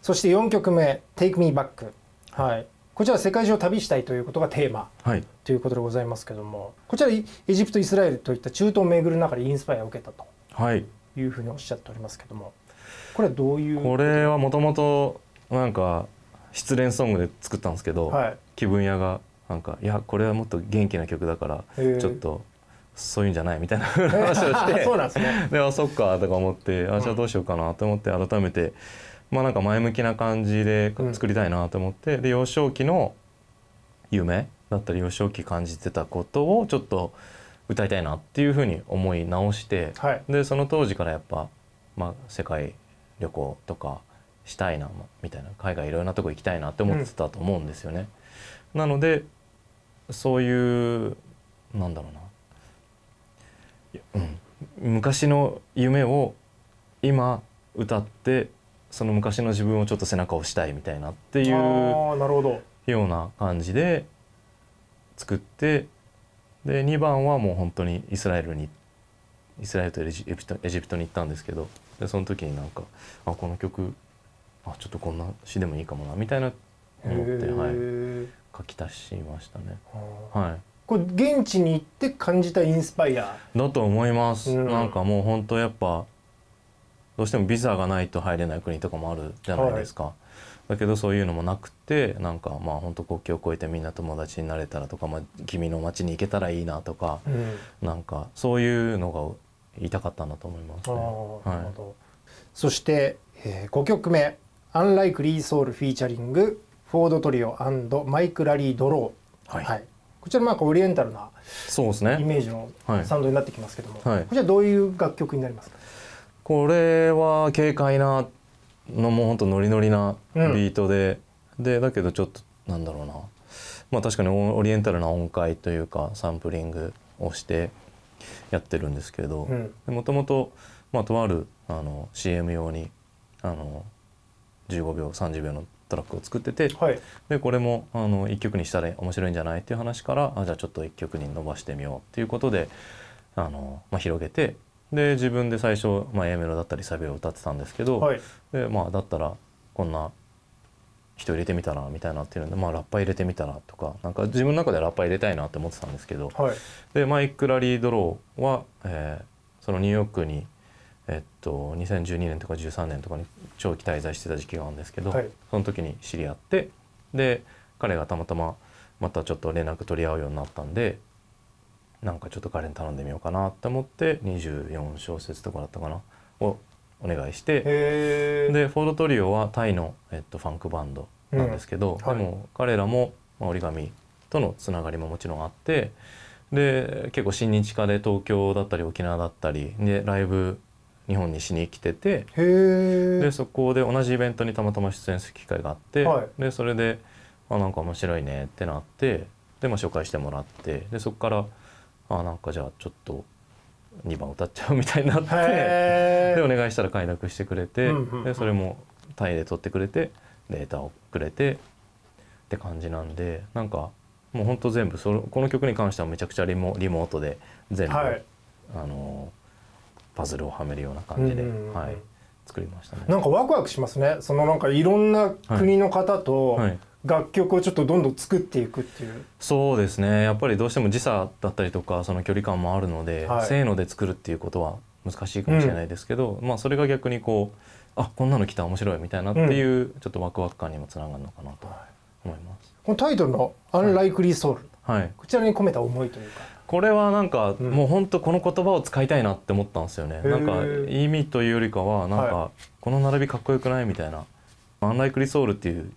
そして4曲目「Take Me Back」はい、こちら世界中を旅したいということがテーマ、はい、ということでございますけどもこちらエジプトイスラエルといった中東を巡る中でインスパイアを受けたというふうにおっしゃっておりますけどもこれはどういうこれはもともとなんか失恋ソングで作ったんですけど、はい、気分屋がなんかいやこれはもっと元気な曲だからちょっとそういうんじゃないみたいな 話をして そうなんですねであそっかとか思ってあじゃあどうしようかなと思って改めてまあなんか前向きな感じで作りたいなと思って、うん、で幼少期の夢だったり幼少期感じてたことをちょっと歌いたいなっていうふうに思い直して、はい、でその当時からやっぱ、まあ、世界旅行とかしたいなみたいな海外いろんなとこ行きたいなって思ってたと思うんですよね。うん、なのでそういうなんだろうな、うん、昔の夢を今歌ってその昔の自分をちょっと背中を押したいみたいなっていうような感じで作ってで2番はもう本当にイスラエルにイスラエルとエジプトエジプトに行ったんですけどでその時になんかあこの曲あちょっとこんな詩でもいいかもなみたいな思ってはい。書き足しましたね。はい。これ現地に行って感じたインスパイアだと思います、うん、なんかもう本当やっぱどうしてもビザがないと入れない国とかもあるじゃないですか、はい、だけどそういうのもなくてなんかまあ本当国境を越えてみんな友達になれたらとか、まあ、君の街に行けたらいいなとか、うん、なんかそういうのが言いたかったんだと思いますね、はい、そして、えー、5曲目「アンライクリーソ s ルフィーチャリングフォードトリオマイク・ラリー・ドロー、はい、はい、こちらまあオリエンタルなそうですねイメージのサウンドになってきますけども、はい、こちらどういう楽曲になりますかこれは軽快なのも本当ノリノリなビートで、うん、でだけどちょっとなんだろうなまあ確かにオリエンタルな音階というかサンプリングをしてやってるんですけどもともととあるあの CM 用にあの15秒30秒のトラックを作ってて、はい、でこれもあの1曲にしたら面白いんじゃないっていう話からあじゃあちょっと1曲に伸ばしてみようっていうことであの、まあ、広げてで自分で最初、まあ、A メロだったりサビを歌ってたんですけど、はい、でまあ、だったらこんな人入れてみたらみたいなっていうので、まあ、ラッパ入れてみたらとかなんか自分の中でラッパ入れたいなって思ってたんですけど、はい、でマイク・ラリー・ドローは、えー、そのニューヨークにえっと、2012年とか13年とかに長期滞在してた時期があるんですけど、はい、その時に知り合ってで彼がたまたままたちょっと連絡取り合うようになったんでなんかちょっと彼に頼んでみようかなって思って24小節とかだったかなをお願いしてでフォードトリオはタイの、えっと、ファンクバンドなんですけど、うんはい、でも彼らも、まあ、折り紙とのつながりももちろんあってで結構親日家で東京だったり沖縄だったりでライブ日本にしに来ててでそこで同じイベントにたまたま出演する機会があって、はい、でそれであなんか面白いねってなってで、まあ、紹介してもらってでそこからあなんかじゃあちょっと2番歌っちゃうみたいになって でお願いしたら快諾してくれて、うんうんうん、でそれもタイで取ってくれてデータをくれてって感じなんでなんかもうほんと全部そのこの曲に関してはめちゃくちゃリモリモートで全部、はい、あのパズルをはめるような感じで、はい、作りましたね。なんかワクワクしますねそのなんかいろんな国の方と、はい、はい楽曲をちょっとどんどん作っていくっていうそうですねやっぱりどうしても時差だったりとかその距離感もあるので、はい、せーので作るっていうことは難しいかもしれないですけど、うん、まあそれが逆にこうあこんなの来た面白いみたいなっていう、うん、ちょっとワクワク感にもつながるのかなと思います。このタイトルの「アンライクリソウル」はい、こちらに込めた思いというかこれはなんか、うん、もう本当この言葉を使いたいなって思ったんですよねなんか意味というよりかはなんか、はい、この並びかっこよくないみたいな「アンライクリソール」っていう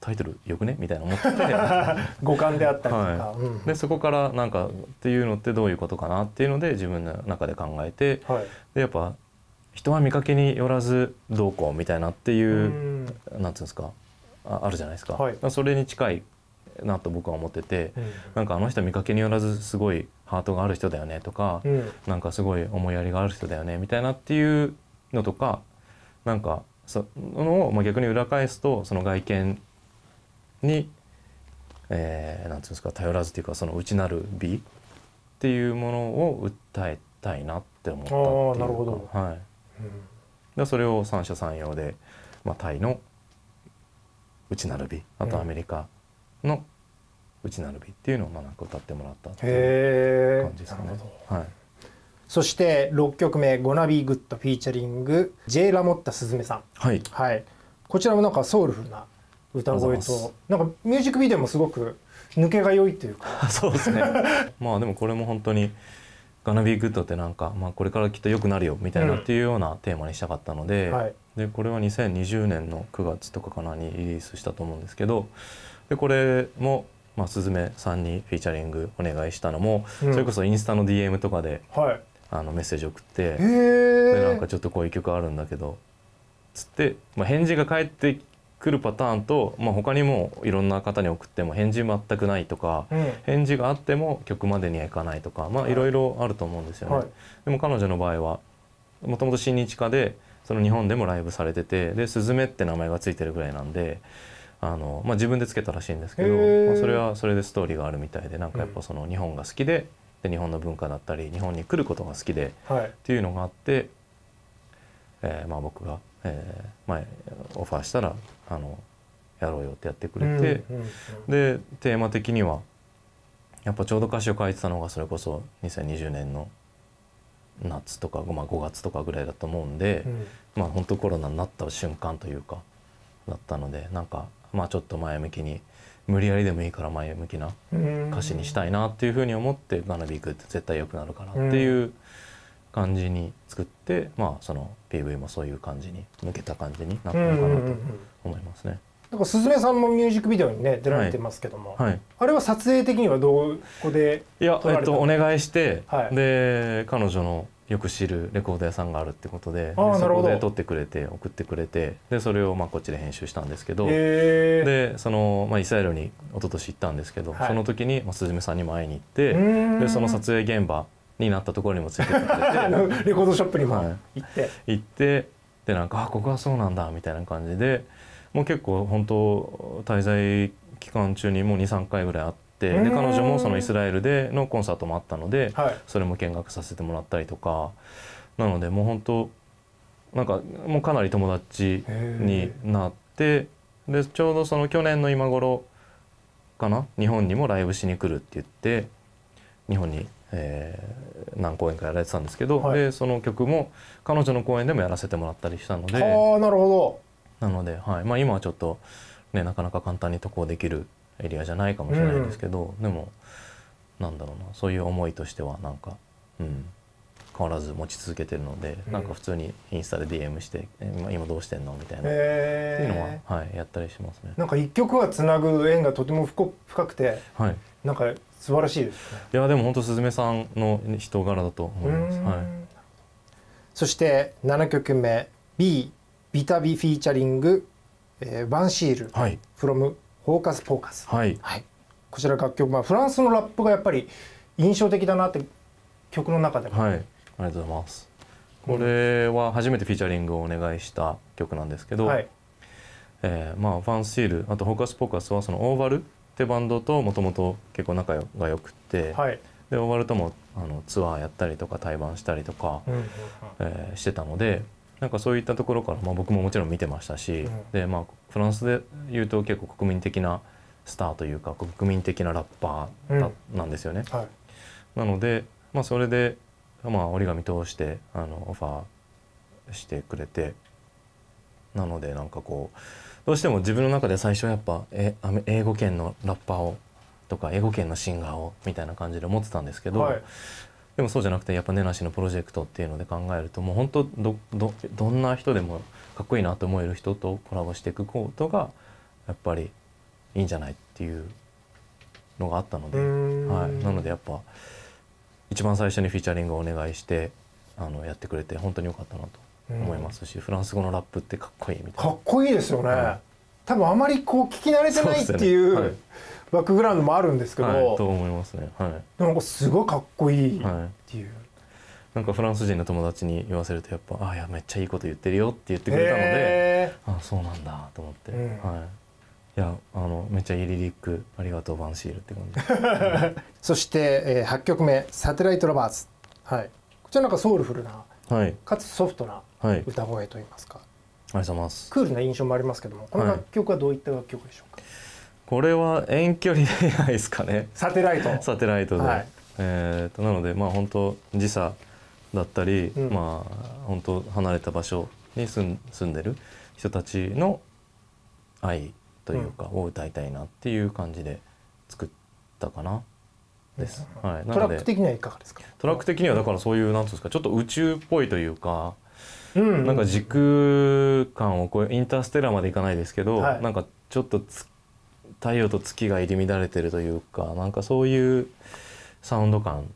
タイトルよくねみたいな思って 五感であったりとか、はいでそこからなんかっていうのってどういうことかなっていうので自分の中で考えて、はい、でやっぱ人は見かけによらずどうこうみたいなっていううなんていうんですかああるじゃないですか、はい、それに近いなと僕は思ってて、うん、なんかあの人見かけによらずすごいハートがある人だよねとか、うん、なんかすごい思いやりがある人だよねみたいなっていうのとかなんかそのを、まあ、逆に裏返すとその外見に、えー、なんて言うんですか頼らずというかその内なる美っていうものを訴えたいなって思ったっていうか、はい、うん、それを三者三様で、まあ、タイの内なる美あとアメリカの内るびっていうのをまあなんか歌ってもらったっていう感じですね。はい、そして6曲目「ゴナビーグッド」フィーチャリング J・ ラモッタすずめさん、はい、はい、こちらもなんかソウルフな歌声となんかミュージックビデオもすごく抜けが良いというか そうですね まあでもこれも本当に「ガナビーグッド」ってなんか、まあ、これからきっと良くなるよみたいなっていうようなテーマにしたかったのでうんはい、でこれは2020年の9月とかかなにリリースしたと思うんですけどでこれもまあ、スズメさんにフィーチャリングお願いしたのも、うん、それこそインスタの DM とかで、はい、あのメッセージ送ってでなんかちょっとこういう曲あるんだけどつって、まあ、返事が返ってくるパターンと、まあ、他にもいろんな方に送っても返事全くないとか、うん、返事があっても曲までにはいかないとか、まあ、いろいろあると思うんですよね。はい、でも彼女の場合はもともと親日家でその日本でもライブされててで「スズメって名前が付いてるぐらいなんで。うんあのまあ、自分でつけたらしいんですけど、まあ、それはそれでストーリーがあるみたいでなんかやっぱその日本が好きでうん、で日本の文化だったり日本に来ることが好きで、はい、っていうのがあって、えーまあ、僕が、えーまあ、オファーしたらあのやろうよってやってくれて、うんうんうん、でテーマ的にはやっぱちょうど歌詞を書いてたのがそれこそ2020年の夏とか、まあ、5月とかぐらいだと思うんで、うん、まあ本当コロナになった瞬間というかだったのでなんかまあ、ちょっと前向きに無理やりでもいいから前向きな歌詞にしたいなっていうふうに思って「学びいく」って絶対良くなるからっていう感じに作って、まあ、その PV もそういう感じに向けた感じになったのかなと思いますね。なんかすずめさんもミュージックビデオにね出られてますけども、はいあれは撮影的にはどこでいや、えっと、お願いして、はい、で彼女のよく知るレコード屋さんがあるってことでそこで撮ってくれて送ってくれてでそれをまあこっちで編集したんですけどでその、まあ、イスラエルに一昨年行ったんですけど、はい、その時に、まあ、鈴メさんにも会いに行ってでその撮影現場になったところにもついてくれて レコードショップにも、行って行ってでなんかあここはそうなんだみたいな感じでもう結構本当滞在期間中にもう23回ぐらいあって。ってで彼女もそのイスラエルでのコンサートもあったので、はい、それも見学させてもらったりとかなのでもう本当なんかもうかなり友達になってでちょうどその去年の今頃かな日本にもライブしに来るって言って日本に、えー、何公演かやられてたんですけど、はい、でその曲も彼女の公演でもやらせてもらったりしたのであなるほどなので、はいまあ、今はちょっと、ね、なかなか簡単に渡航できるエリアじゃないかもしれないですけど、うん、でもなんだろうなそういう思いとしてはなんか、うん、変わらず持ち続けてるので、うん、なんか普通にインスタで DM して「今今どうしてんの?」みたいな、っていうのは、はい、やったりしますね。なんか一曲はつなぐ縁がとても深くて、はい、なんか素晴らしいです、ね、いやでも本当すずめさんの人柄だと思います。はい、そして7曲目 B ビタビフィーチャリング、えー、ワンシール、はい、フロムフォーカス・ポーカス」はい、はい、こちら楽曲、まあ、フランスのラップがやっぱり印象的だなって曲の中でも、はい、ありがとうございますこれは初めてフィーチャリングをお願いした曲なんですけど、はい、えー、まあ、ファンシールあと「フォーカス・ポーカス」はそのオーバルってバンドともともと結構仲が良くて、はい、でオーバルともあのツアーやったりとか対バンしたりとか、うん、えー、してたので。なんかそういったところから、まあ、僕ももちろん見てましたし、うん、でまあ、フランスでいうと結構国民的なスターというか国民的なラッパー、うん、なんですよね。はい、なので、まあ、それで、まあ、折り紙通してあのオファーしてくれてなのでなんかこうどうしても自分の中で最初やっぱえ英語圏のラッパーをとか英語圏のシンガーをみたいな感じで思ってたんですけど、はい、でもそうじゃなくてやっぱ根無しのプロジェクトっていうので考えるともう本当どどどんな人でもかっこいいなと思える人とコラボしていくことがやっぱりいいんじゃないっていうのがあったので、はい、なのでやっぱ一番最初にフィーチャリングをお願いしてあのやってくれて本当に良かったなと思いますし、フランス語のラップってかっこいいみたいなかっこいいですよね、はい多分あまりこう聞き慣れてないっていう、ねはい、バックグラウンドもあるんですけど、はい、と思いますね、はい、でもすごいかっこいいっていう、はい、なんかフランス人の友達に言わせるとやっぱ「ああいやめっちゃいいこと言ってるよ」って言ってくれたのでああそうなんだと思って、うん、はいいやあのめっちゃいいリリックありがとうバンシールって感じ そして、えー、8曲目「サテライト・ラバーズ」はいこちらなんかソウルフルな、はい、かつソフトな歌声といいますか、はいありがとうございますクールな印象もありますけどもこの楽曲はどういった楽曲でしょうか、はい、これは遠距離恋愛ですかねサテライト サテライトで、はい、えっとなのでまあ本当時差だったり、うん、まあ本当離れた場所に住ん住んでる人たちの愛というか、を歌いたいなっていう感じで作ったかなです、はい、トラック的にはいかがですかトラック的にはだからそういうなんですかちょっと宇宙っぽいというかなんか時空間をこえインターステラーまでいかないですけど、はい、なんかちょっと太陽と月が入り乱れてるというかなんかそういうサウンド感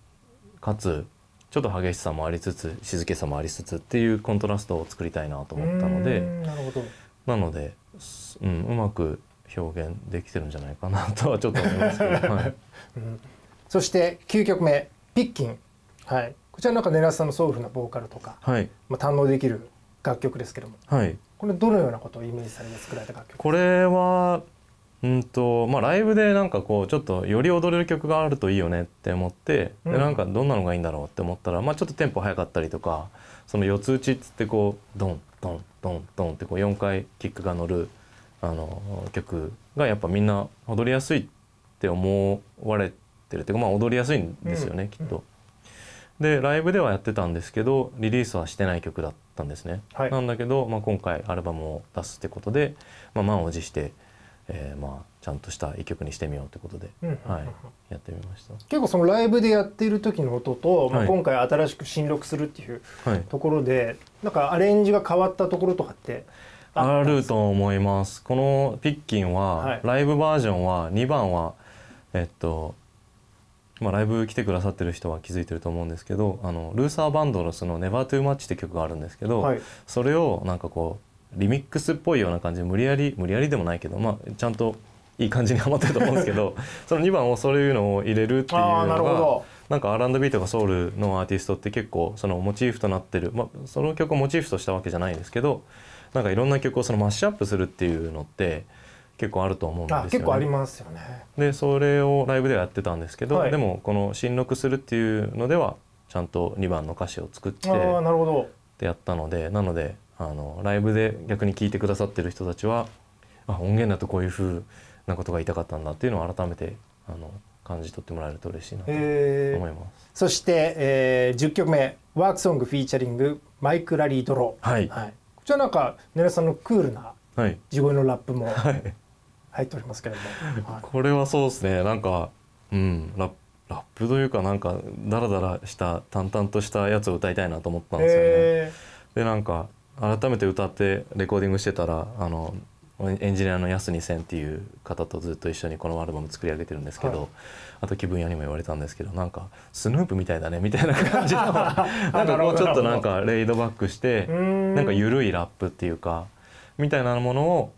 かつちょっと激しさもありつつ静けさもありつつっていうコントラストを作りたいなと思ったのでなので、うん、うまく表現できてるんじゃないかなとはちょっと思いますけど、はい うん、そして9曲目「ピッキン」はい、こちらなんか狙さんのソウルなボーカルとか、はい、まあ、堪能できる楽曲ですけども、はい、これどのようなことをイメージされて作られた楽曲これはうんとまあ、ライブでなんかこうちょっとより踊れる曲があるといいよねって思って、うん、でなんかどんなのがいいんだろうって思ったら、まあ、ちょっとテンポ速かったりとかその四つ打ちっつってこうドンドンドンドンってこう4回キックが乗るあの曲がやっぱみんな踊りやすいって思われてるっていうか、まあ、踊りやすいんですよね、うん、きっと。でライブではやってたんですけどリリースはしてない曲だったんですね、はい、なんだけど、まあ、今回アルバムを出すってことで、まあ、満を持して、えー、まあちゃんとした一曲にしてみようってことで、うん、はい、やってみました結構そのライブでやっている時の音と、まあ、今回新しく新録するっていうところで、はい、なんかアレンジが変わったところとかってあると思いますこの「ピッキンは」ライブバージョンは2番はえっとまあ、ライブ来てくださってる人は気づいてると思うんですけどあのルーサーバンドのその「Never Too m c h って曲があるんですけど、はい、それをなんかこうリミックスっぽいような感じで無理やり無理やりでもないけど、まあ、ちゃんといい感じにハマってると思うんですけど その2番をそういうのを入れるっていうのがなんか R&B とかソウルのアーティストって結構そのモチーフとなってる、まあ、その曲をモチーフとしたわけじゃないですけどなんかいろんな曲をそのマッシュアップするっていうのって。結構あると思うんですよ、ね、結構ありますよね。でそれをライブではやってたんですけど、はい、でもこの「新録する」っていうのではちゃんと2番の歌詞を作ってってやったのでなのであのライブで逆に聴いてくださってる人たちはあ音源だとこういうふうなことが言いたかったんだっていうのを改めてあの感じ取ってもらえると嬉しいなと思います。そして、えー、10曲目ワークソングフィーチャリングマイク・ラリー・ドロー。はい、はい、こちらなんか根良さんのクールな地声のラップも、はい、はい入っておりますけれども、はい、これはそうですねなんか、うん、ラップというかなんかダラダラした淡々としたやつを歌いたいなと思ったんですよね。えー、でなんか改めて歌ってレコーディングしてたらあのエンジニアの安にせんっていう方とずっと一緒にこのアルバム作り上げてるんですけど、はい、あと気分屋にも言われたんですけどなんかスヌープみたいだねみたいな感じの なんかもうちょっとなんかレイドバックしてなんか緩いラップっていうかみたいなものを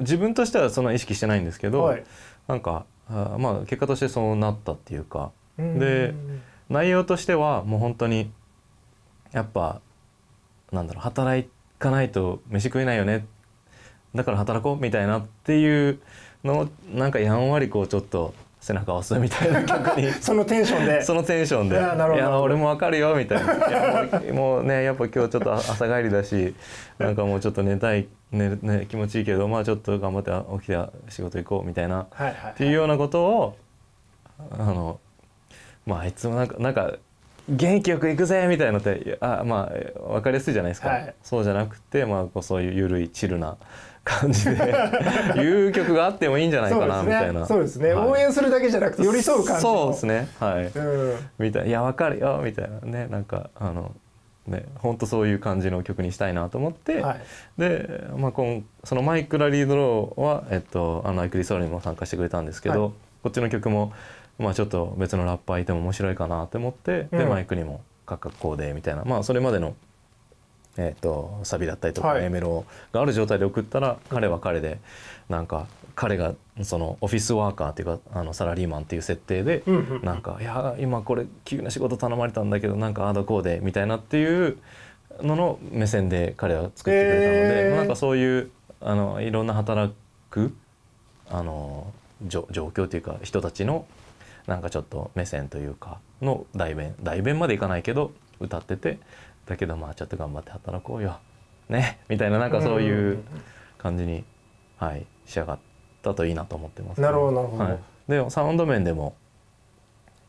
自分としてはそんな意識してないんですけど、はい、なんかあまあ結果としてそうなったっていうかで内容としてはもう本当にやっぱなんだろう働かないと飯食えないよねだから働こうみたいなっていうのをなんかやんわりこうちょっと背中を押すみたいな逆にそのテンションでそのテンションで「いや俺もわかるよ」みたいな「いもうねやっぱ今日ちょっと 朝帰りだしなんかもうちょっと寝たい、寝る、ね、気持ちいいけどまあちょっと頑張って起きて仕事行こう」みたいな、はいはいはい、っていうようなことをあのまああいつもなんかなんか元気よく行くぜみたいなのってあまあ分かりやすいじゃないですか、はい、そうじゃなくて、まあ、こうそういう緩いチルな。感じでいう 曲があってもいいんじゃないかな、みたいなそうですね、はい、応援するだけじゃなくて寄り添う感じそうですねはい、うん、みたいいや分かるよみたいなねなんかあのね本当そういう感じの曲にしたいなと思って、はい、で、まあ、このそのマイク・ラリー・ドローは、えっと、あのアイクリ・ソロにも参加してくれたんですけど、はい、こっちの曲も、まあ、ちょっと別のラッパーいても面白いかなと思って、で、うん、マイクにも「かっこうで」みたいな、まあ、それまでの「えーと、サビだったりとか、A メロがある状態で送ったら彼は彼でなんか彼がそのオフィスワーカーっていうかあのサラリーマンっていう設定でなんか「いや今これ急な仕事頼まれたんだけどなんかああだこうで」みたいなっていうのの目線で彼は作ってくれたので、えー、なんかそういうあのいろんな働くあの状況というか人たちのなんかちょっと目線というかの代弁代弁までいかないけど歌っててだけどまあちょっと頑張って働こうよねみたいななんかそういう感じに、はい、仕上がったといいなと思ってます、ね、なるほどなるほど、はい、でサウンド面でも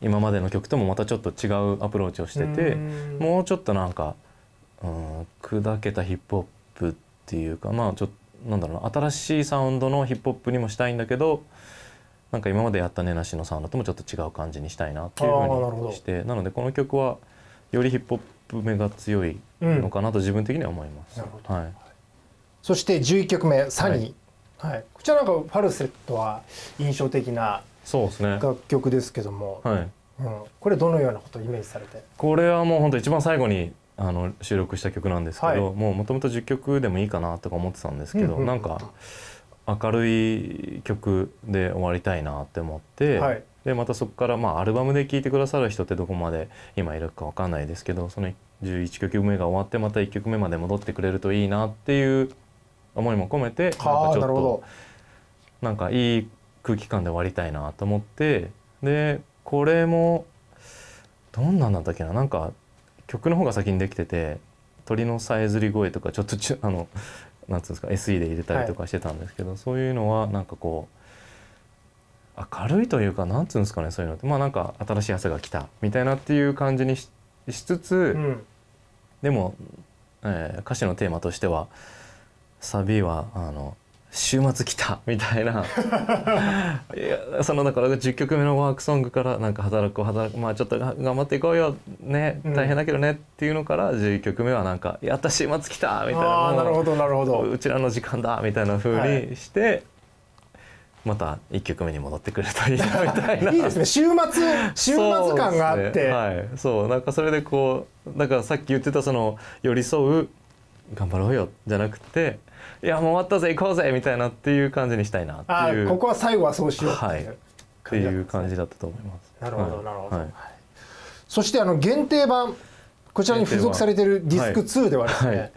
今までの曲ともまたちょっと違うアプローチをしててもうちょっとなんかうん砕けたヒップホップっていうかまあちょっとなんだろうな新しいサウンドのヒップホップにもしたいんだけどなんか今までやった根なしのサウンドともちょっと違う感じにしたいなっていうふうにしてなのでこの曲はよりヒップホッププ目が強いのかなと自分的には思います。うん、はい、そして11曲目「サニー」はい、はい、こちらなんかファルセットは印象的な楽曲ですけども、はい、うん、これどのようなことをイメージされてこれはもう本当一番最後にあの収録した曲なんですけど、はい、もうもともと10曲でもいいかなとか思ってたんですけど、うんうん、なんか明るい曲で終わりたいなって思って、はい、でまたそこからまあアルバムで聴いてくださる人ってどこまで今いるか分かんないですけどその11曲目が終わってまた1曲目まで戻ってくれるといいなっていう思いも込めてなんかちょっとなんかいい空気感で終わりたいなと思ってでこれもどんなんだったっけななんか曲の方が先にできてて鳥のさえずり声とかちょっとちあのなんつうんですか SE で入れたりとかしてたんですけど、はい、そういうのはなんかこう。明るいというかなんつうんですかねそういうのってまあなんか新しい朝が来たみたいなっていう感じにしつつ、うん、でも、えー、歌詞のテーマとしてはサビはあの週末来たみたいな いやそのだから10曲目のワークソングからなんか働く働くまあちょっと頑張っていこうよね大変だけどねっていうのから11曲目はなんか「やった週末来た!」みたいななるほどなるほどうちらの時間だみたいなふうにして、はいまた1曲目に戻ってくれといいみたいないいですね週末週末感があって、ね、はいそうなんかそれでこうだからさっき言ってたその寄り添う頑張ろうよじゃなくていやもう終わったぜ行こうぜみたいなっていう感じにしたいなっていうここは最後はそうしようはい、っていう感じだったと思います。なるほど、はい、なるほど、はい、そしてあの限定版こちらに付属されているディスク2ではですね、はい、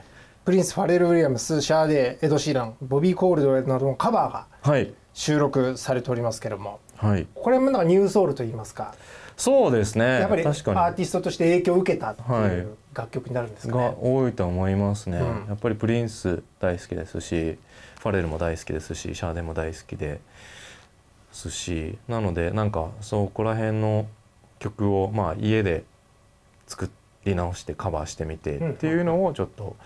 プリンス・ファレル・ウィリアムスシャーデーエド・シーランボビー・コールドなどのカバーが、はい収録されておりますけれども、はい、これもなんかニューソウルといいますかそうですねやっぱりアーティストとして影響を受けたっいう楽曲になるんですか、ねはい、が多いと思いますね、うん、やっぱりプリンス大好きですしファレルも大好きですしシャーデンも大好きですしなのでなんかそこら辺の曲をまあ家で作り直してカバーしてみてっていうのをちょっと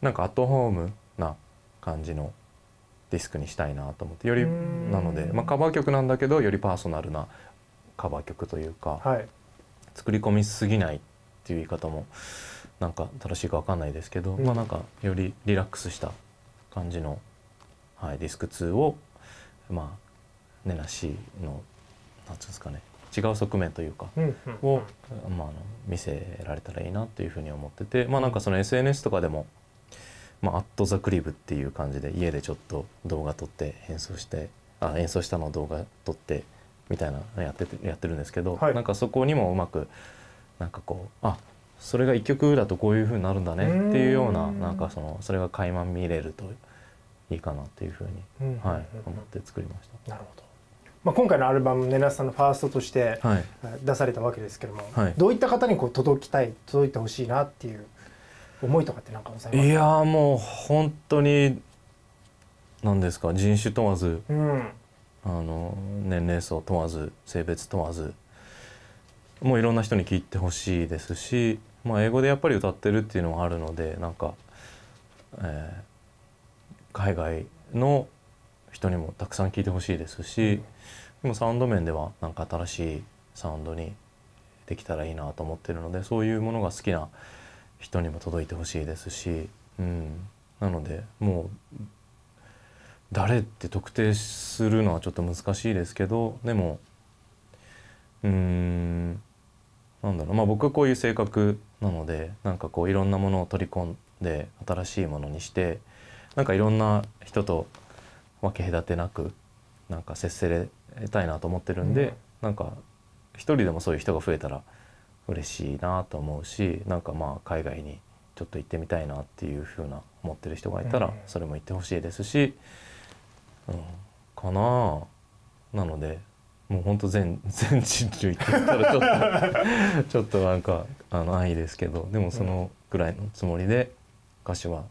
なんかアットホームな感じのディスクにしたいなと思ってよりなので、まあ、カバー曲なんだけどよりパーソナルなカバー曲というか、はい、作り込みすぎないっていう言い方もなんか正しいか分かんないですけど、うん、まあなんかよりリラックスした感じの、はい、ディスク2をまあねなしのなんうんですかね違う側面というかを、まあ、見せられたらいいなというふうに思っててまあなんかその SNS とかでもまあ、アットザクリブっていう感じで家でちょっと動画撮って演奏してあ演奏したのを動画撮ってみたいなのやっててやってるんですけど、はい、なんかそこにもうまくなんかこうあそれが一曲だとこういうふうになるんだねっていうようななんかそのそれが垣間見れるといいかなっていうふうに、ん、はい、思って作りました。なるほどまあ、今回のアルバム「ねなさん」のファーストとして出されたわけですけども、はい、どういった方にこう届きたい届いてほしいなっていう思いとかってなんかございますいやもう本当に何ですか人種問わず、うん、あの年齢層問わず性別問わずもういろんな人に聞いてほしいですし、まあ、英語でやっぱり歌ってるっていうのもあるのでなんか、えー、海外の人にもたくさん聞いてほしいですし、うん、でもサウンド面ではなんか新しいサウンドにできたらいいなと思ってるのでそういうものが好きな人にも届いてほしいですし、うん、なのでもう誰って特定するのはちょっと難しいですけどでもうんなんだろうまあ僕はこういう性格なのでなんかこういろんなものを取り込んで新しいものにしてなんかいろんな人と分け隔てなくなんか接せれたいなと思ってるんで、うん、なんか一人でもそういう人が増えたら嬉しいなと思うしなんかまあ海外にちょっと行ってみたいなっていうふうな思ってる人がいたらそれも行ってほしいですし、うん、かななのでもうほんと全 全人類って言ったらちょっと ちょっとなんかあの安易ですけどでもそのぐらいのつもりで歌詞は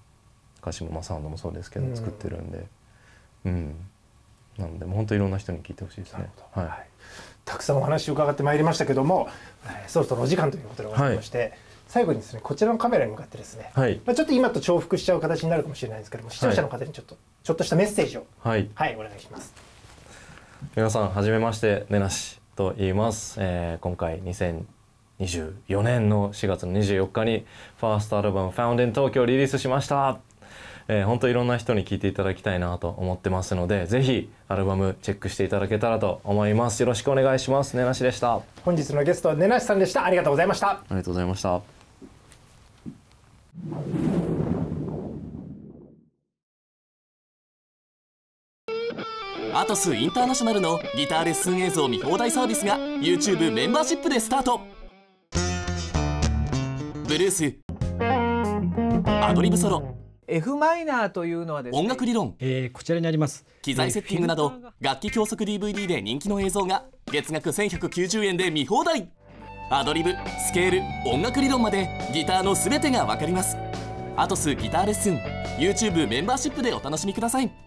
歌詞もまあサウンドもそうですけど作ってるんで、うん、なのでもうほんといろんな人に聞いてほしいですね。はいたくさんお話を伺ってまいりましたけども、えそろそろお時間ということでございまして、はい、最後にですねこちらのカメラに向かってですね、はい、まあ、ちょっと今と重複しちゃう形になるかもしれないですけども視聴者の方にちょっと、ちょっとしたメッセージをはい、お願いします。皆さんはじめましてなしと言います、えー、今回2024年の4月の24日にファーストアルバム「Found in Tokyo」リリースしましたえー、本当いろんな人に聞いていただきたいなと思ってますのでぜひアルバムチェックしていただけたらと思いますよろしくお願いしますねなしでした本日のゲストねなしさんでしたありがとうございましたありがとうございましたアトスインターナショナルのギターレッスン映像見放題サービスが YouTube メンバーシップでスタートブルースアドリブソロ F マイナーというのはですね音楽理論、えー、こちらにあります機材セッティングなど楽器教則 DVD で人気の映像が月額1190円で見放題アドリブスケール音楽理論までギターの全てが分かりますアトスギターレッスン YouTube メンバーシップでお楽しみください